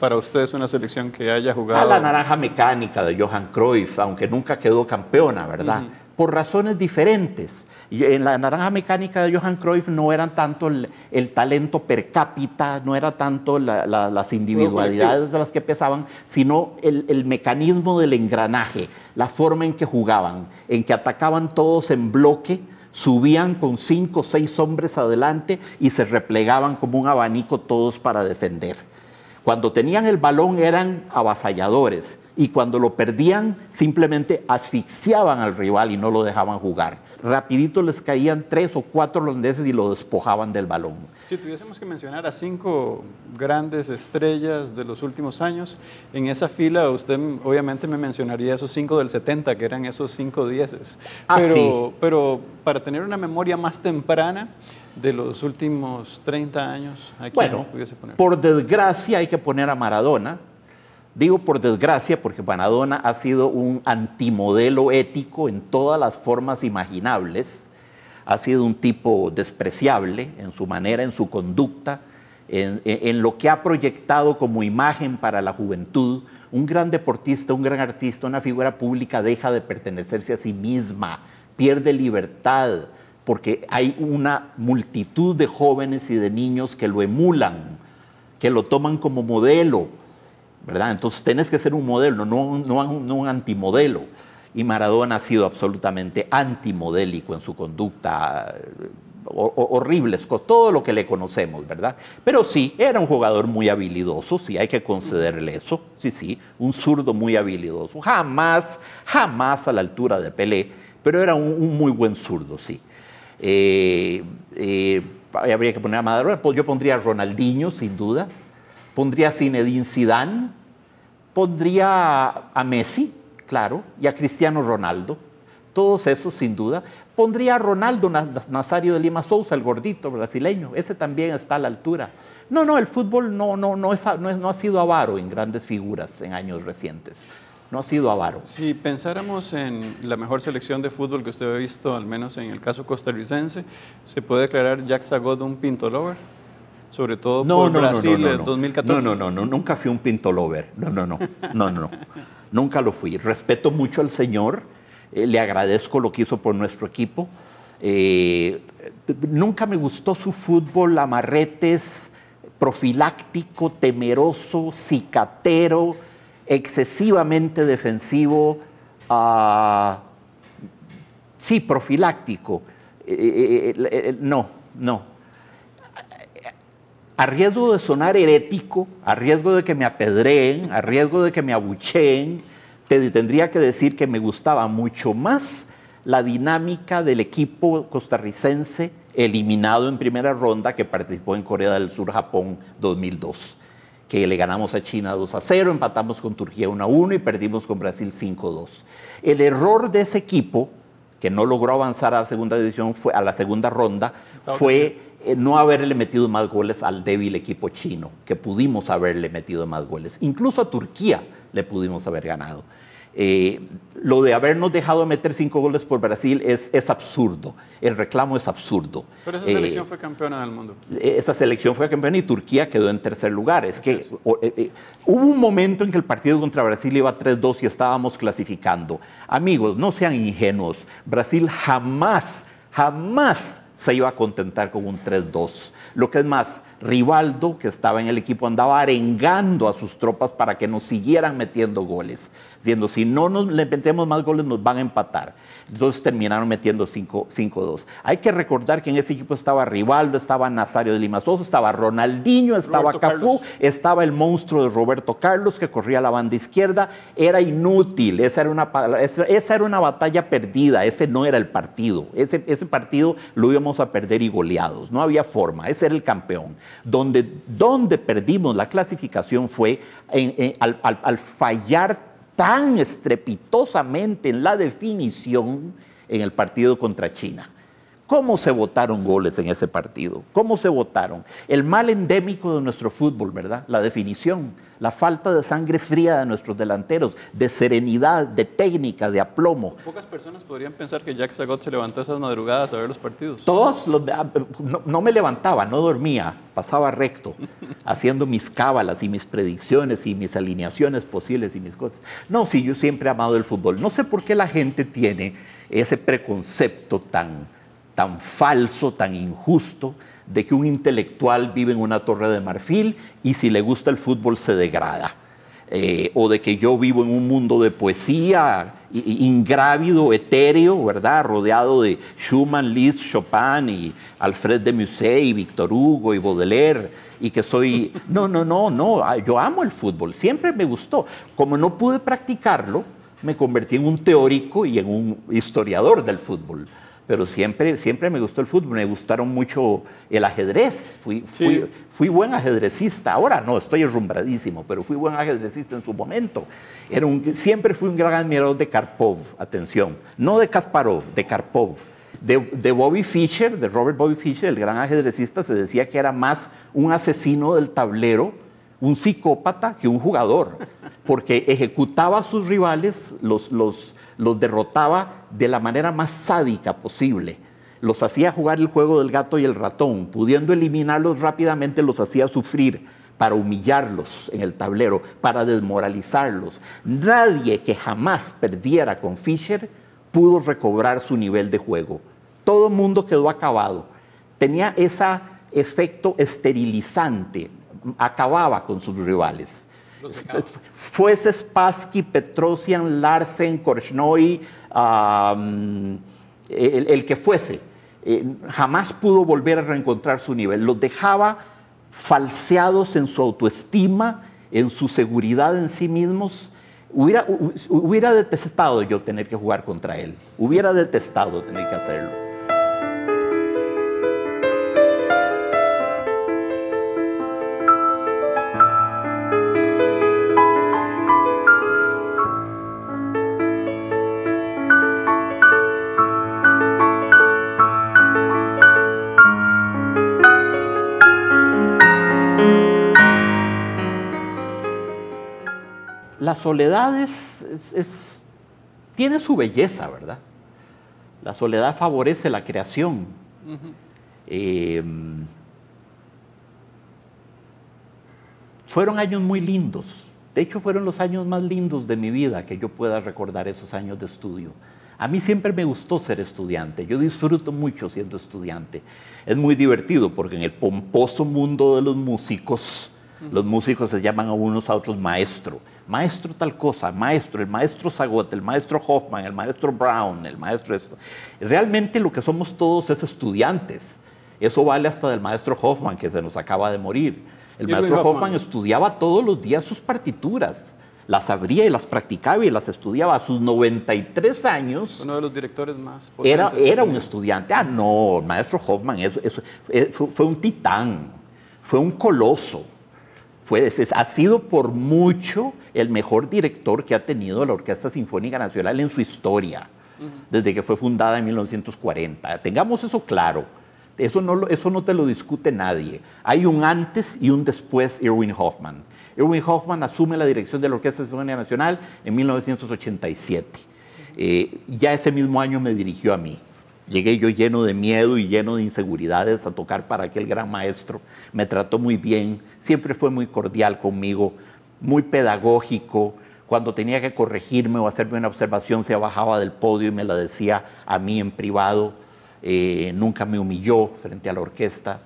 para usted es una selección que haya jugado? A ah, la naranja mecánica de Johan Cruyff, aunque nunca quedó campeona, ¿verdad? por razones diferentes. En la naranja mecánica de Johan Cruyff no era tanto el, talento per cápita, no era tanto las individualidades de las que pesaban, sino el, el, mecanismo del engranaje, la forma en que jugaban, en que atacaban todos en bloque, subían con cinco o seis hombres adelante y se replegaban como un abanico todos para defender. Cuando tenían el balón eran avasalladores y cuando lo perdían simplemente asfixiaban al rival y no lo dejaban jugar. Rapidito les caían tres o cuatro holandeses y lo despojaban del balón. Si tuviésemos que mencionar a cinco grandes estrellas de los últimos años, en esa fila usted obviamente me mencionaría esos cinco del 70, que eran esos cinco dieces. Ah, pero, pero para tener una memoria más temprana, de los últimos 30 años? bueno, por desgracia hay que poner a Maradona, Digo por desgracia porque Panadona ha sido un antimodelo ético en todas las formas imaginables, ha sido un tipo despreciable en su manera, en su conducta, en, en, lo que ha proyectado como imagen para la juventud. Un gran deportista, un gran artista, una figura pública deja de pertenecerse a sí misma, pierde libertad, porque hay una multitud de jóvenes y de niños que lo emulan, que lo toman como modelo entonces tenés que ser un modelo, no, un antimodelo. Y Maradona ha sido absolutamente antimodélico en su conducta, eh, horribles, con todo lo que le conocemos, ¿verdad? Pero sí, era un jugador muy habilidoso, sí, hay que concederle eso, sí, sí, un zurdo muy habilidoso, jamás, jamás a la altura de Pelé, pero era un, muy buen zurdo, sí. Eh, eh, habría que poner a Maradona, yo pondría a Ronaldinho, sin duda, Pondría a Zinedine Zidane, pondría a Messi, claro, y a Cristiano Ronaldo. Todos esos, sin duda. Pondría a Ronaldo Nazario de Lima Sousa, el gordito brasileño. Ese también está a la altura. No, no, el fútbol no, no, no, ha sido avaro en grandes figuras en años recientes no ha sido avaro. Si pensáramos en la mejor selección de fútbol que usted ha visto, al menos en el caso costarricense, ¿se puede declarar Jack Zagot un pinto lover? sobre todo no, por no, Brasil no, 2014. No, no, no, nunca fui un pintolover. No, no, no, no, no, nunca lo fui. Respeto mucho al señor, eh, le agradezco lo que hizo por nuestro equipo. Eh, nunca me gustó su fútbol, amarretes, profiláctico, temeroso, cicatero, excesivamente defensivo, ah, sí, profiláctico. Eh, no, no, a riesgo de sonar herético, a riesgo de que me apedreen, a riesgo de que me abucheen, te tendría que decir que me gustaba mucho más la dinámica del equipo costarricense eliminado en primera ronda que participó en Corea del Sur-Japón 2002, que le ganamos a China 2 a 0, empatamos con Turquía 1 a 1 y perdimos con Brasil 5 a 2. El error de ese equipo, que no logró avanzar a la segunda división, fue, a la segunda ronda, fue eh, no haberle metido más goles al débil equipo chino, que pudimos haberle metido más goles. Incluso a Turquía le pudimos haber ganado. Eh, lo de habernos dejado meter cinco goles por Brasil es, es absurdo. El reclamo es absurdo. Pero esa selección eh, fue campeona del mundo. Esa selección fue campeona y Turquía quedó en tercer lugar. Es que hubo un momento en que el partido contra Brasil iba 3-2 y estábamos clasificando. Amigos, no sean ingenuos. Brasil jamás, jamás se iba a contentar con un 3-2. Lo que es más, Rivaldo, que estaba en el equipo, andaba arengando a sus tropas para que nos siguieran metiendo goles, diciendo, si no nos le metemos más goles nos van a empatar. Entonces terminaron metiendo 5-2. Hay que recordar que en ese equipo estaba Rivaldo, estaba Nazario de Limasoso, estaba Ronaldinho, estaba Cafú, estaba el monstruo de Roberto Carlos que corría la banda izquierda. Era inútil, esa era una, esa era una batalla perdida, ese no era el partido. Ese, ese partido lo íbamos a perder y goleados, no había forma, ese era el campeón. Donde, donde perdimos la clasificación fue al fallar tan estrepitosamente en la definición en el partido contra China. ¿Cómo se votaron goles en ese partido? ¿Cómo se votaron? El mal endémico de nuestro fútbol, ¿verdad? La definición, la falta de sangre fría de nuestros delanteros, de serenidad, de técnica, de aplomo. Pocas personas podrían pensar que Jack Zagot se levantó esas madrugadas a ver los partidos. Todos los... Ah, no, no me levantaba, no dormía, pasaba recto, haciendo mis cábalas y mis predicciones y mis alineaciones posibles y mis cosas. No, sí, yo siempre he amado el fútbol. No sé por qué la gente tiene ese preconcepto tan tan falso, tan injusto, de que un intelectual vive en una torre de marfil y si le gusta el fútbol se degrada. Eh, o de que yo vivo en un mundo de poesía ingrávido, etéreo, ¿verdad? Rodeado de Schumann, Liszt, Chopin y Alfred de Musset y Víctor Hugo y Baudelaire y que soy... No, no, no, no, ah, yo amo el fútbol, siempre me gustó. Como no pude practicarlo, me convertí en un teórico y en un historiador del fútbol pero siempre, siempre me gustó el fútbol, me gustaron mucho el ajedrez, fui, buen ajedrecista, ahora no, estoy enrumbradísimo, pero fui buen ajedrecista en su momento. Era un, siempre fui un gran admirador de Karpov, atención, no de Kasparov, de Karpov. De, de, Bobby Fischer, de Robert Bobby Fischer, el gran ajedrecista, se decía que era más un asesino del tablero un psicópata que un jugador, porque ejecutaba a sus rivales, los, los, derrotaba de la manera más sádica posible. Los hacía jugar el juego del gato y el ratón, pudiendo eliminarlos rápidamente, los hacía sufrir para humillarlos en el tablero, para desmoralizarlos. Nadie que jamás perdiera con Fischer pudo recobrar su nivel de juego. Todo mundo quedó acabado. Tenía ese efecto esterilizante acababa con sus rivales. Fuese Spassky, Petrosian, Larsen, Korchnoi, el, que fuese. Eh, jamás pudo volver a reencontrar su nivel. Los dejaba falseados en su autoestima, en su seguridad en sí mismos. Hubiera, hubiera detestado yo tener que jugar contra él. Hubiera detestado tener que hacerlo. la soledad es, tiene su belleza, ¿verdad? La soledad favorece la creación. Em, fueron años muy lindos. De hecho, fueron los años más lindos de mi vida que yo pueda recordar esos años de estudio. A mí siempre me gustó ser estudiante, yo disfruto mucho siendo estudiante. Es muy divertido porque en el pomposo mundo de los músicos los músicos se llaman a unos a otros maestro. Maestro tal cosa, maestro, el maestro Zagot, el maestro Hoffman, el maestro Brown, el maestro esto. Realmente lo que somos todos es estudiantes. Eso vale hasta del maestro Hoffman, que se nos acaba de morir. El maestro Hoffman? estudiaba todos los días sus partituras las abría y las practicaba y las estudiaba a sus 93 años. Uno de los directores más era, era un estudiante. Ah, no, el maestro Hoffman eso, eh, fue, un titán, fue un coloso. Fue, ha sido por mucho el mejor director que ha tenido la Orquesta Sinfónica Nacional en su historia, desde que fue fundada en 1940. Tengamos eso claro. Eso no, eso no te lo discute nadie. Hay un antes y un después Irwin Hoffman. Irwin Hoffman asume la dirección de la Orquesta Sinfónica Nacional en 1987. Eh, ya ese mismo año me dirigió a mí. Llegué yo lleno de miedo y lleno de inseguridades a tocar para aquel gran maestro. Me trató muy bien, siempre fue muy cordial conmigo, muy pedagógico. Cuando tenía que corregirme o hacerme una observación, se bajaba del podio y me la decía a mí en privado. Eh, nunca me humilló frente a la orquesta.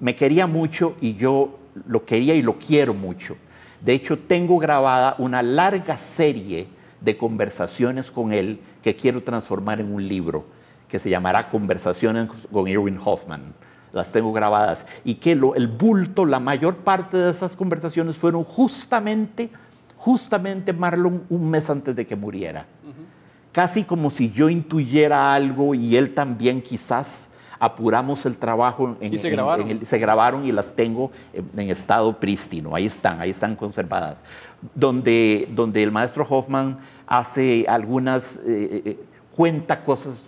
Me quería mucho y yo lo quería y lo quiero mucho. De hecho, tengo grabada una larga serie de conversaciones con él que quiero transformar en un libro que se llamará Conversaciones con Irwin Hoffman. Las tengo grabadas. Y que lo, el bulto, la mayor parte de esas conversaciones fueron justamente, justamente Marlon un mes antes de que muriera. Casi como si yo intuyera algo y él también quizás apuramos el trabajo. En, y se grabaron. se grabaron y las tengo en, estado prístino. Ahí están, ahí están conservadas. Donde, donde el maestro Hoffman hace algunas, eh, eh, eh, cuenta cosas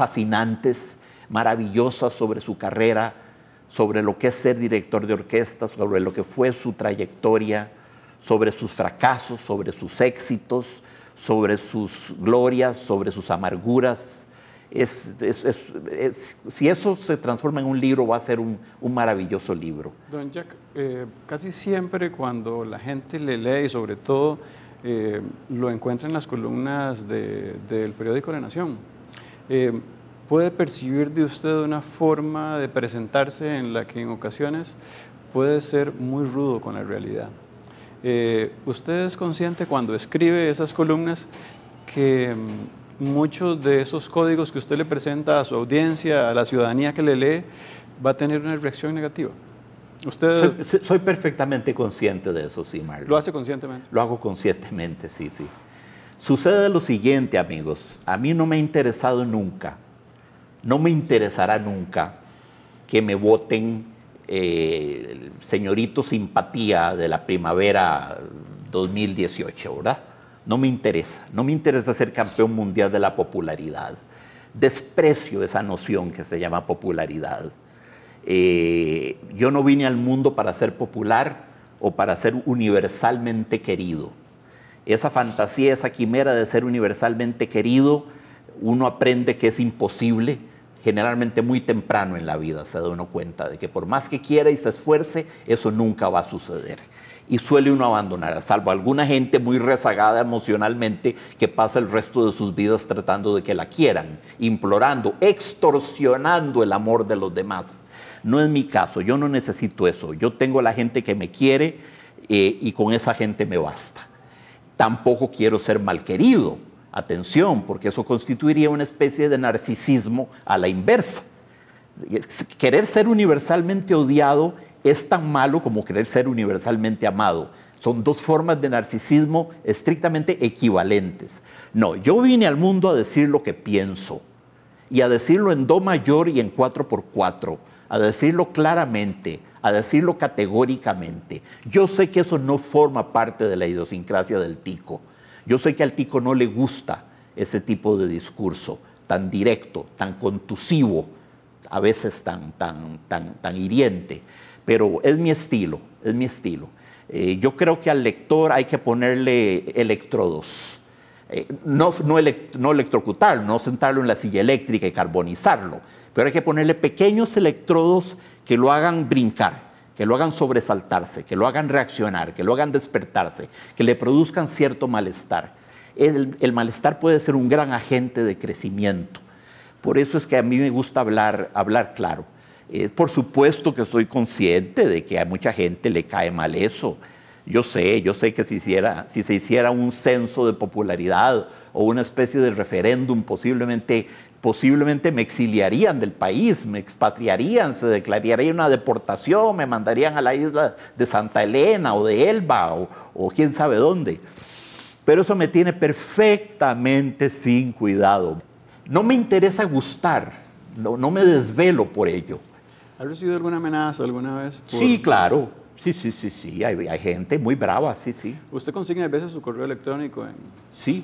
fascinantes, maravillosas sobre su carrera, sobre lo que es ser director de orquesta, sobre lo que fue su trayectoria, sobre sus fracasos, sobre sus éxitos, sobre sus glorias, sobre sus amarguras. si eso se transforma en un libro, va a ser un, maravilloso libro. Don Jack, eh, casi siempre cuando la gente le lee, y sobre todo eh, lo encuentra en las columnas del periódico La Nación, eh, puede percibir de usted una forma de presentarse en la que en ocasiones puede ser muy rudo con la realidad. Eh, usted es consciente cuando escribe esas columnas que mm, muchos de esos códigos que usted le presenta a su audiencia, a la ciudadanía que le lee, va a tener una reacción negativa. Soy, perfectamente consciente de eso, sí, Marlon. ¿Lo hace conscientemente? Lo hago conscientemente, sí, sí. Sucede lo siguiente, amigos. A mí no me ha interesado nunca, no me interesará nunca que me voten eh, señorito simpatía de la primavera 2018, ¿verdad? No me interesa, no me interesa ser campeón mundial de la popularidad. Desprecio esa noción que se llama popularidad. Eh, yo no vine al mundo para ser popular o para ser universalmente querido esa fantasía, esa quimera de ser universalmente querido, uno aprende que es imposible, generalmente muy temprano en la vida se da uno cuenta de que por más que quiera y se esfuerce, eso nunca va a suceder. Y suele uno abandonar, salvo alguna gente muy rezagada emocionalmente que pasa el resto de sus vidas tratando de que la quieran, implorando, extorsionando el amor de los demás. No es mi caso, yo no necesito eso, yo tengo la gente que me quiere eh, y con esa gente me basta tampoco quiero ser malquerido. Atención, porque eso constituiría una especie de narcisismo a la inversa. Querer ser universalmente odiado es tan malo como querer ser universalmente amado. Son dos formas de narcisismo estrictamente equivalentes. No, yo vine al mundo a decir lo que pienso y a decirlo en do mayor y en cuatro por cuatro. a decirlo claramente, a decirlo categóricamente. Yo sé que eso no forma parte de la idiosincrasia del tico. Yo sé que al tico no le gusta ese tipo de discurso tan directo, tan contusivo, a veces tan, tan, tan, hiriente, pero es mi estilo, es mi estilo. Eh, yo creo que al lector hay que ponerle electrodos eh, no, no, no electrocutarlo, no sentarlo en la silla eléctrica y carbonizarlo, pero hay que ponerle pequeños electrodos que lo hagan brincar, que lo hagan sobresaltarse, que lo hagan reaccionar, que lo hagan despertarse, que le produzcan cierto malestar. El, malestar puede ser un gran agente de crecimiento. Por eso es que a mí me gusta hablar, hablar claro. Eh, por supuesto que soy consciente de que a mucha gente le cae mal eso, yo sé, yo sé que si, si se hiciera un censo de popularidad o una especie de referéndum, posiblemente, posiblemente me exiliarían del país, me expatriarían, se declararía una deportación, me mandarían a la isla de Santa Elena o de Elba o, quién sabe dónde. Pero eso me tiene perfectamente sin cuidado. No me interesa gustar, no, me desvelo por ello. ¿Has recibido alguna amenaza alguna vez? Sí, claro Sí, sí, sí, sí. Hay, gente muy brava, sí, sí. ¿Usted consigue a veces su correo electrónico? En, sí.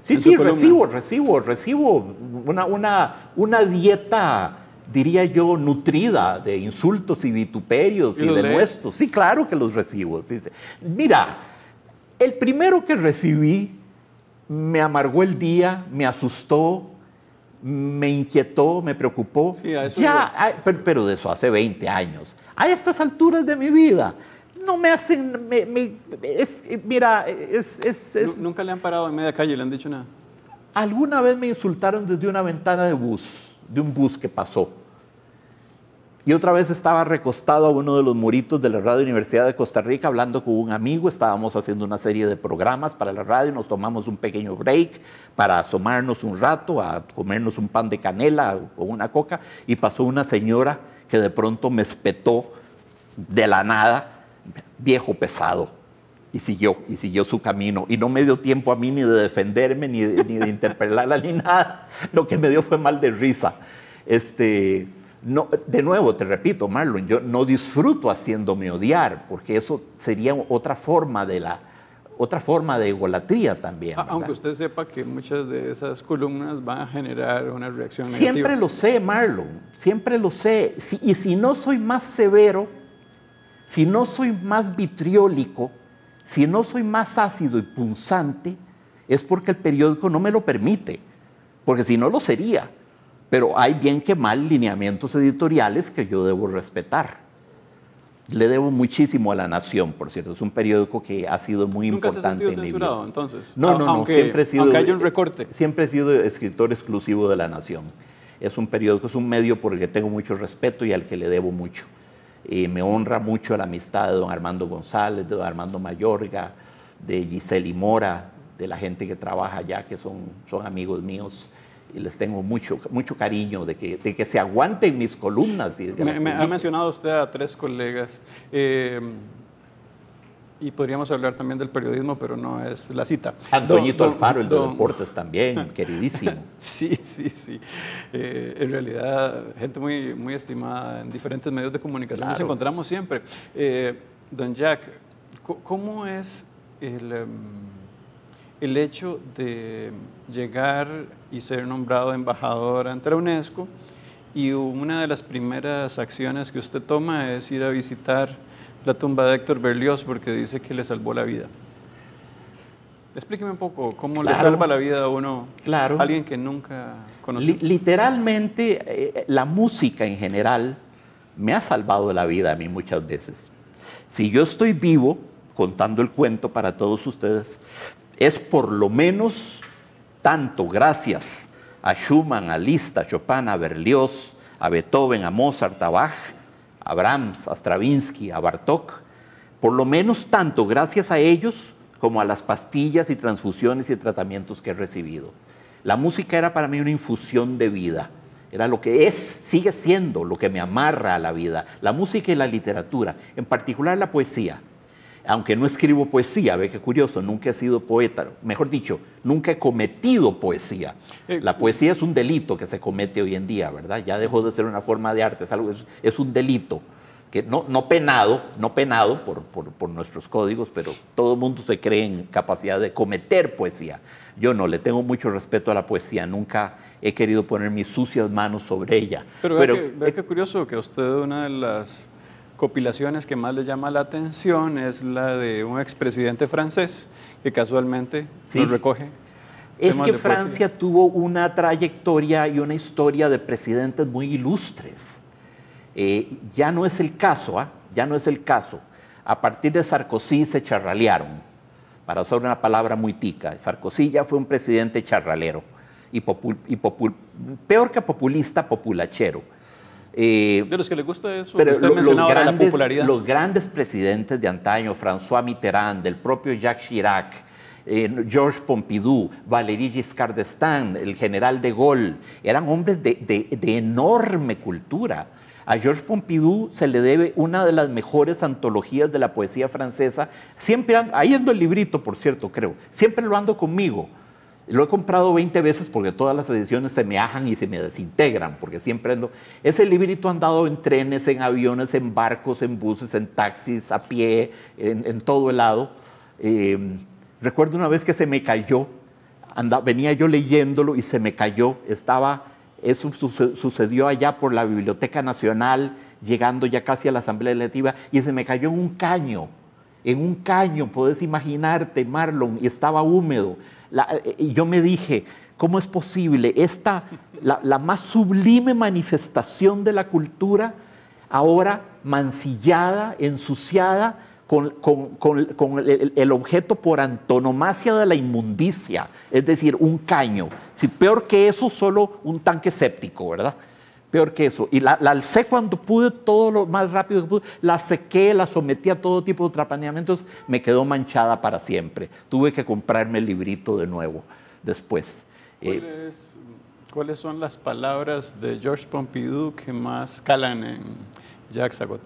Sí, sí, recibo, recibo, recibo una, una, una dieta, diría yo, nutrida de insultos y vituperios y, de denuestos. Sí, claro que los recibo. Mira, el primero que recibí me amargó el día, me asustó, me inquietó, me preocupó. Sí, a eso ya, pero, pero de eso hace 20 años a estas alturas de mi vida, no me hacen, mira, es, es, ¿Nunca le han parado en media calle le han dicho nada? Alguna vez me insultaron desde una ventana de bus, de un bus que pasó. Y otra vez estaba recostado a uno de los muritos de la Radio Universidad de Costa Rica hablando con un amigo. Estábamos haciendo una serie de programas para la radio. Nos tomamos un pequeño break para asomarnos un rato, a comernos un pan de canela o una coca. Y pasó una señora que de pronto me espetó de la nada, viejo pesado, y siguió, y siguió su camino. Y no me dio tiempo a mí ni de defenderme, ni de, ni interpelarla, ni nada. Lo que me dio fue mal de risa. Este, no, de nuevo, te repito, Marlon, yo no disfruto haciéndome odiar, porque eso sería otra forma de la, otra forma de egolatría también. Aunque usted sepa que muchas de esas columnas van a generar una reacción siempre negativa. Siempre lo sé, Marlon, siempre lo sé. y si no soy más severo, si no soy más vitriólico, si no soy más ácido y punzante, es porque el periódico no me lo permite, porque si no lo sería. Pero hay bien que mal lineamientos editoriales que yo debo respetar. Le debo muchísimo a La Nación, por cierto. Es un periódico que ha sido muy importante en mi vida. entonces? No, no, no. Aunque, siempre he sido, aunque haya un recorte. Siempre he sido escritor exclusivo de La Nación. Es un periódico, es un medio por el que tengo mucho respeto y al que le debo mucho. me honra mucho la amistad de don Armando González, de don Armando Mayorga, de Giseli Mora, de la gente que trabaja allá, que son, son amigos míos y les tengo mucho, mucho cariño de que, que se aguanten mis columnas. Me, ha mencionado usted a tres colegas. Eh, y podríamos hablar también del periodismo, pero no es la cita. Antoñito Doñito Alfaro, el de deportes también, queridísimo. Sí, sí, sí. Eh, en realidad, gente muy, muy estimada en diferentes medios de comunicación nos encontramos siempre. Eh, don Jack, ¿cómo es el... Em, el hecho de llegar y ser nombrado embajador ante la UNESCO y una de las primeras acciones que usted toma es ir a visitar la tumba de Héctor Berlioz porque dice que le salvó la vida. Explíqueme un poco cómo le salva la vida a uno, a alguien que nunca conocí. literalmente, eh, eh, la música en general me ha salvado la vida a mí muchas veces. Si yo estoy vivo contando el cuento para todos ustedes, es por lo menos tanto gracias a Schumann, a Liszt, a Chopin, a Berlioz, a Beethoven, a Mozart, a Bach, a Brahms, a Stravinsky, a Bartok, por lo menos tanto gracias a ellos como a las pastillas y transfusiones y tratamientos que he recibido. La música era para mí una infusión de vida, era lo que es, sigue siendo lo que me amarra a la vida, la música y la literatura, en particular la poesía aunque no escribo poesía, ve que curioso, nunca he sido poeta, mejor dicho, nunca he cometido poesía. Eh, la poesía es un delito que se comete hoy en día, ¿verdad? Ya dejó de ser una forma de arte, es, algo, es, un delito, que no, no penado, no penado por, por, nuestros códigos, pero todo el mundo se cree en capacidad de cometer poesía. Yo no, le tengo mucho respeto a la poesía, nunca he querido poner mis sucias manos sobre ella. Pero, ve que eh, curioso que usted una de las Copilaciones que más le llama la atención es la de un expresidente francés que casualmente nos recoge. Es que Francia tuvo una trayectoria y una historia de presidentes muy ilustres. Eh, ya no es el caso, ¿ah? ya no es el caso. A partir de Sarkozy se charralearon, para usar una palabra muy tica. Sarkozy ya fue un presidente charralero y, y peor que populista, populachero eh, de los que le gusta eso, usted mencionaba grandes, popularidad. Los grandes presidentes de antaño, François Mitterrand, el propio Jacques Chirac, eh, Georges Pompidou, Valéry Giscard d'Estaing, el general de Gaulle, eran hombres de, enorme cultura. A Georges Pompidou se le debe una de las mejores antologías de la poesía francesa. Siempre, ahí ando el librito, por cierto, creo. Siempre lo ando conmigo lo he comprado 20 veces porque todas las ediciones se me ajan y se me desintegran, porque siempre ando. Ese librito ha andado en trenes, en aviones, en barcos, en buses, en taxis, a pie, en, todo el lado. Em, recuerdo una vez que se me cayó, venía yo leyéndolo y se me cayó. Estaba, eso sucedió allá por la Biblioteca Nacional, llegando ya casi a la Asamblea Legislativa, y se me cayó en un caño en un caño, puedes imaginarte, Marlon, y estaba húmedo. Eh, y yo me dije, ¿cómo es posible esta, la, más sublime manifestación de la cultura, ahora mancillada, ensuciada, con, el, objeto por antonomasia de la inmundicia, es decir, un caño. Si, peor que eso, solo un tanque séptico, ¿verdad? peor que eso. Y la, la alcé cuando pude, todo lo más rápido que pude, la sequé, la sometí a todo tipo de trapaneamientos, me quedó manchada para siempre. Tuve que comprarme el librito de nuevo después. Eh, ¿Cuáles, son las palabras de George Pompidou que más calan en Jack Sagot?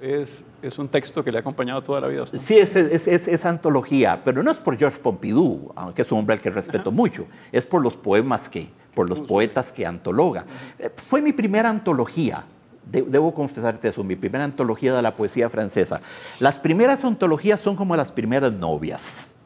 Es, un texto que le ha acompañado toda la vida. usted. Sí, es, antología, pero no es por George Pompidou, aunque es un hombre al que respeto mucho, es por los poemas que, por los poetas que antologa. Eh, fue mi primera antología, debo confesarte eso, mi primera antología de la poesía francesa. Las primeras antologías son como las primeras novias.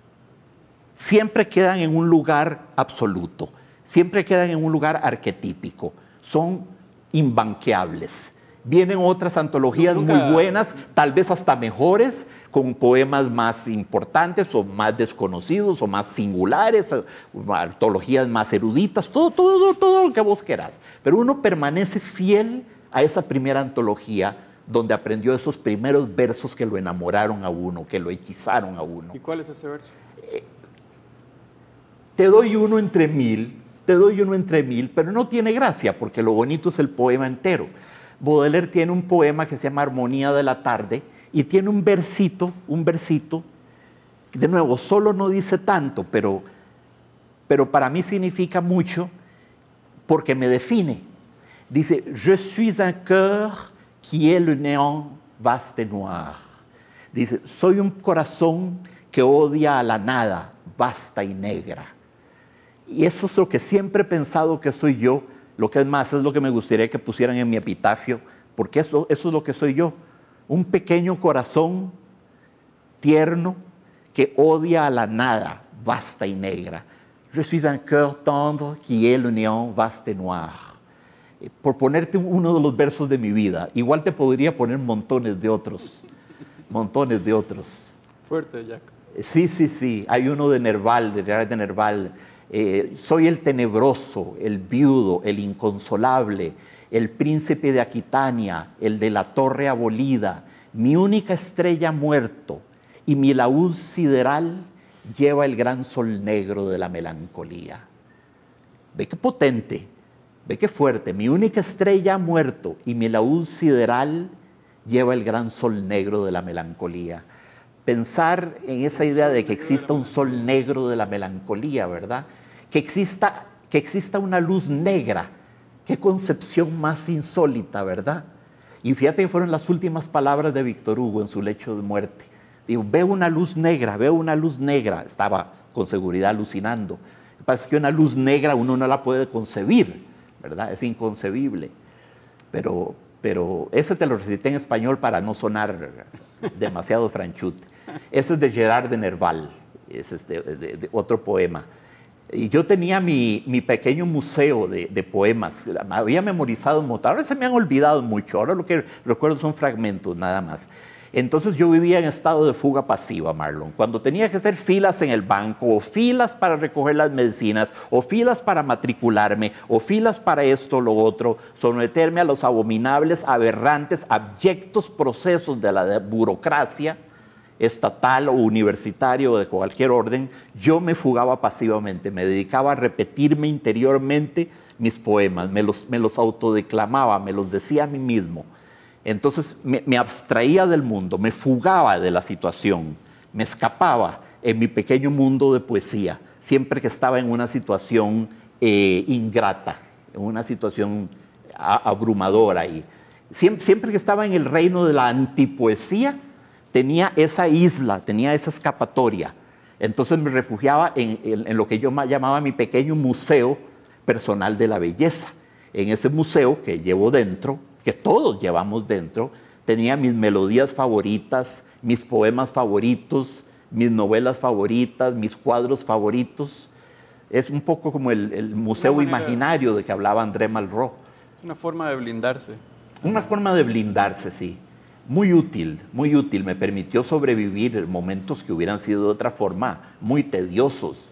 Siempre quedan en un lugar absoluto, siempre quedan en un lugar arquetípico, son imbanqueables. Vienen otras antologías muy buenas, tal vez hasta mejores, con poemas más importantes o más desconocidos o más singulares, eh, antologías más eruditas, todo, todo, todo lo que vos querás. Pero uno permanece fiel a esa primera antología donde aprendió esos primeros versos que lo enamoraron a uno, que lo hechizaron a uno. ¿Y cuál es ese verso? Eh, te doy uno entre mil, te doy uno entre mil, pero no tiene gracia porque lo bonito es el poema entero. Baudelaire tiene un poema que se llama Armonía de la Tarde y tiene un versito, un versito, de nuevo, solo no dice tanto, pero, para mí significa mucho porque me define. Dice, je suis un cœur qui est le néant vaste noir. Dice, soy un corazón que odia a la nada, vasta y negra. Y eso es lo que siempre he pensado que soy yo, lo que es más es lo que me gustaría que pusieran en mi epitafio, porque eso, es lo que soy yo. Un pequeño corazón tierno que odia a la nada vasta y negra. Je suis un cœur tendre qui est l'union vaste et noire. Eh, por ponerte uno de los versos de mi vida, igual te podría poner montones de otros, montones de otros. Fuerte, Jack. Sí, sí, sí. Hay uno de Nerval, de de Nerval, eh, soy el tenebroso, el viudo, el inconsolable, el príncipe de Aquitania, el de la torre abolida, mi única estrella muerto y mi laúd sideral lleva el gran sol negro de la melancolía. Ve qué potente, ve qué fuerte, mi única estrella muerto y mi laúd sideral lleva el gran sol negro de la melancolía pensar en esa idea de que exista un sol negro de la melancolía, ¿verdad? Que exista, que exista una luz negra. Qué concepción más insólita, ¿verdad? Y fíjate que fueron las últimas palabras de Víctor Hugo en su lecho de muerte. Digo, veo una luz negra, veo una luz negra. Estaba con seguridad alucinando. Pasa que una luz negra uno no la puede concebir, ¿verdad? Es inconcebible. Pero, pero ese te lo recité en español para no sonar demasiado franchute. Ese es de Gerard de Nerval, es otro poema. Y yo tenía mi, pequeño museo de, poemas, había memorizado en ahora se me han olvidado mucho, ahora lo que recuerdo son fragmentos nada más. Entonces yo vivía en estado de fuga pasiva, Marlon. Cuando tenía que hacer filas en el banco, o filas para recoger las medicinas, o filas para matricularme, o filas para esto o lo otro, someterme a los abominables, aberrantes, abyectos procesos de la burocracia, estatal o universitario o de cualquier orden, yo me fugaba pasivamente, me dedicaba a repetirme interiormente mis poemas, me los, me los autodeclamaba, me los decía a mí mismo. Entonces me, abstraía del mundo, me fugaba de la situación, me escapaba en mi pequeño mundo de poesía, siempre que estaba en una situación eh, ingrata, en una situación abrumadora. Y siempre que estaba en el reino de la antipoesía, tenía esa isla, tenía esa escapatoria. Entonces me refugiaba en, lo que yo llamaba mi pequeño museo personal de la belleza. En ese museo que llevo dentro, que todos llevamos dentro, tenía mis melodías favoritas, mis poemas favoritos, mis novelas favoritas, mis cuadros favoritos. Es un poco como el, museo imaginario de que hablaba André Malraux. Una forma de blindarse. Una forma de blindarse, sí muy útil, muy útil. Me permitió sobrevivir momentos que hubieran sido de otra forma, muy tediosos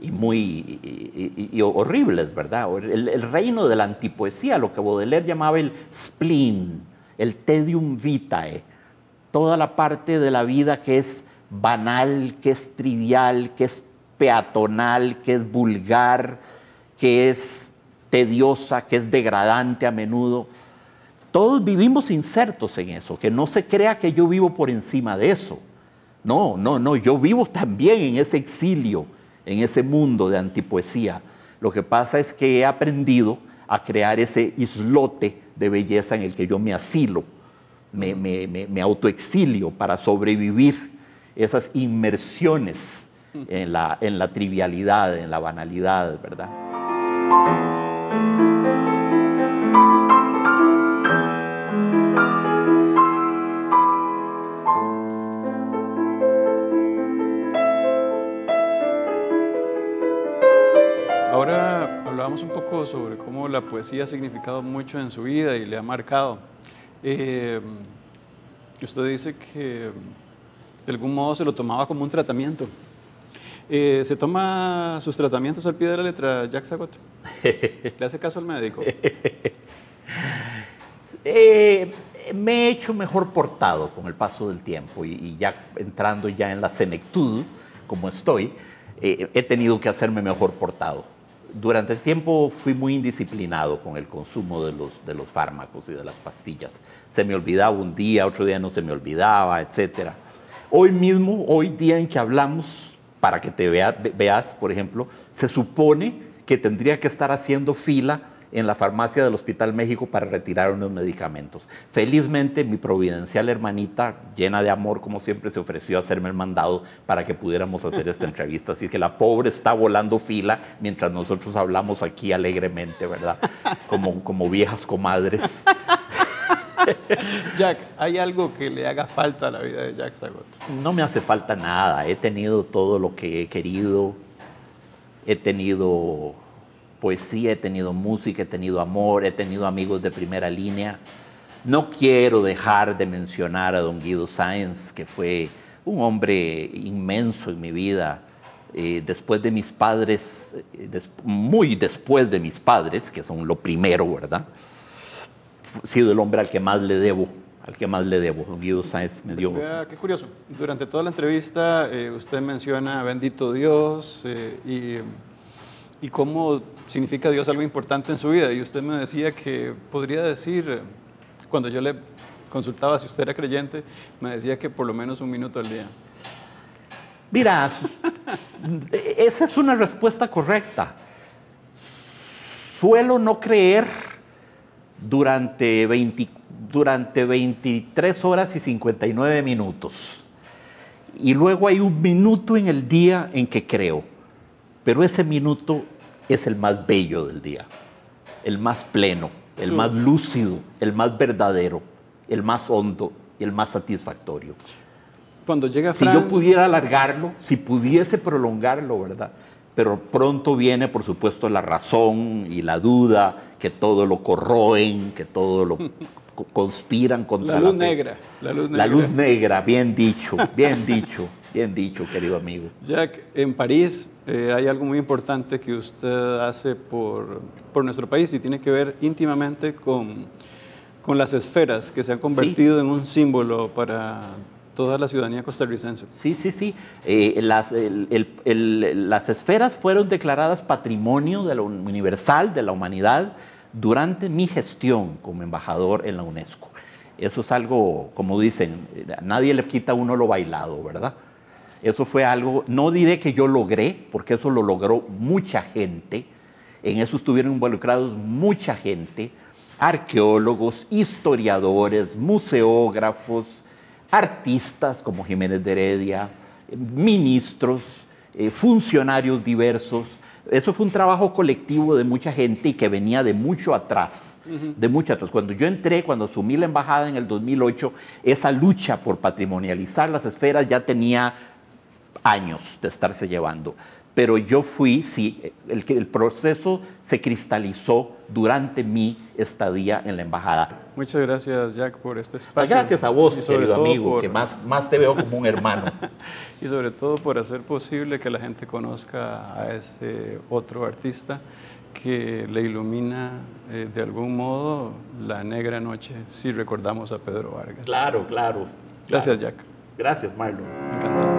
y muy horribles, ¿verdad? El, el, reino de la antipoesía, lo que Baudelaire llamaba el spleen, el tedium vitae, toda la parte de la vida que es banal, que es trivial, que es peatonal, que es vulgar, que es tediosa, que es degradante a menudo todos vivimos insertos en eso, que no se crea que yo vivo por encima de eso. No, no, no, yo vivo también en ese exilio, en ese mundo de antipoesía. Lo que pasa es que he aprendido a crear ese islote de belleza en el que yo me asilo, me, autoexilio para sobrevivir esas inmersiones en la, en la trivialidad, en la banalidad, ¿verdad? hablábamos un poco sobre cómo la poesía ha significado mucho en su vida y le ha marcado. Eh, usted dice que de algún modo se lo tomaba como un tratamiento. Eh, ¿Se toma sus tratamientos al pie de la letra, Jack Sagot? ¿Le hace caso al médico? Eh, me he hecho mejor portado con el paso del tiempo y, ya entrando ya en la senectud, como estoy, he tenido que hacerme mejor portado durante el tiempo fui muy indisciplinado con el consumo de los, fármacos y de las pastillas. Se me olvidaba un día, otro día no se me olvidaba, etc. Hoy mismo, hoy día en que hablamos, para que te veas, por ejemplo, se supone que tendría que estar haciendo fila en la farmacia del Hospital México para retirar unos medicamentos. Felizmente mi providencial hermanita, llena de amor como siempre, se ofreció a hacerme el mandado para que pudiéramos hacer esta entrevista. Así que la pobre está volando fila mientras nosotros hablamos aquí alegremente, ¿verdad? Como, como viejas comadres. Jack, ¿hay algo que le haga falta a la vida de Jack Sagot? No me hace falta nada. He tenido todo lo que he querido. He tenido poesía, he tenido música, he tenido amor, he tenido amigos de primera línea. No quiero dejar de mencionar a don Guido Sáenz, que fue un hombre inmenso en mi vida. Eh, después de mis padres, eh, muy después de mis padres, que son lo primero, ¿verdad? He sido el hombre al que más le debo al que más le debo. Don Guido Sáenz me dio. Qué curioso. Durante toda la entrevista eh, usted menciona bendito Dios y, y, cómo significa Dios algo importante en su vida. Y usted me decía que podría decir, cuando yo le consultaba si usted era creyente, me decía que por lo menos un minuto al día. Mira, esa es una respuesta correcta. Suelo no creer durante, 20, durante 23 horas y 59 minutos. Y luego hay un minuto en el día en que creo, pero ese minuto es el más bello del día, el más pleno, el más lúcido, el más verdadero, el más hondo y el más satisfactorio. Cuando llega Si yo pudiera alargarlo, si pudiese prolongarlo, ¿verdad? Pero pronto viene, por supuesto, la razón y la duda, que todo lo corroen, que todo lo conspiran contra la La luz negra. La luz negra, bien dicho, bien dicho. Bien dicho, querido amigo. Jack, en París eh, hay algo muy importante que usted hace por, por, nuestro país y tiene que ver íntimamente con, con las esferas que se han convertido en un símbolo para toda la ciudadanía costarricense. Sí, sí, sí. Eh, las, las esferas fueron declaradas patrimonio de la universal de la humanidad durante mi gestión como embajador en la UNESCO. Eso es algo, como dicen, eh, nadie le quita a uno lo bailado, ¿verdad? Eso fue algo, no diré que yo logré, porque eso lo logró mucha gente. En eso estuvieron involucrados mucha gente, arqueólogos, historiadores, museógrafos, artistas como Jiménez de Heredia, ministros, eh, funcionarios diversos. Eso fue un trabajo colectivo de mucha gente y que venía de mucho atrás, de mucho atrás. Cuando yo entré, cuando asumí la embajada en el 2008, esa lucha por patrimonializar las esferas ya tenía años de estarse llevando. Pero yo fui, sí, el, el proceso se cristalizó durante mi estadía en la embajada. Muchas gracias, Jack, por este ah, espacio. Gracias a vos, querido amigo, que más, más te veo como un hermano. y sobre todo por hacer posible que la gente conozca a ese otro artista que le ilumina eh, de algún modo la negra noche, si recordamos a Pedro Vargas. Claro, claro. Gracias, Jack. Gracias, Marlon. Encantado.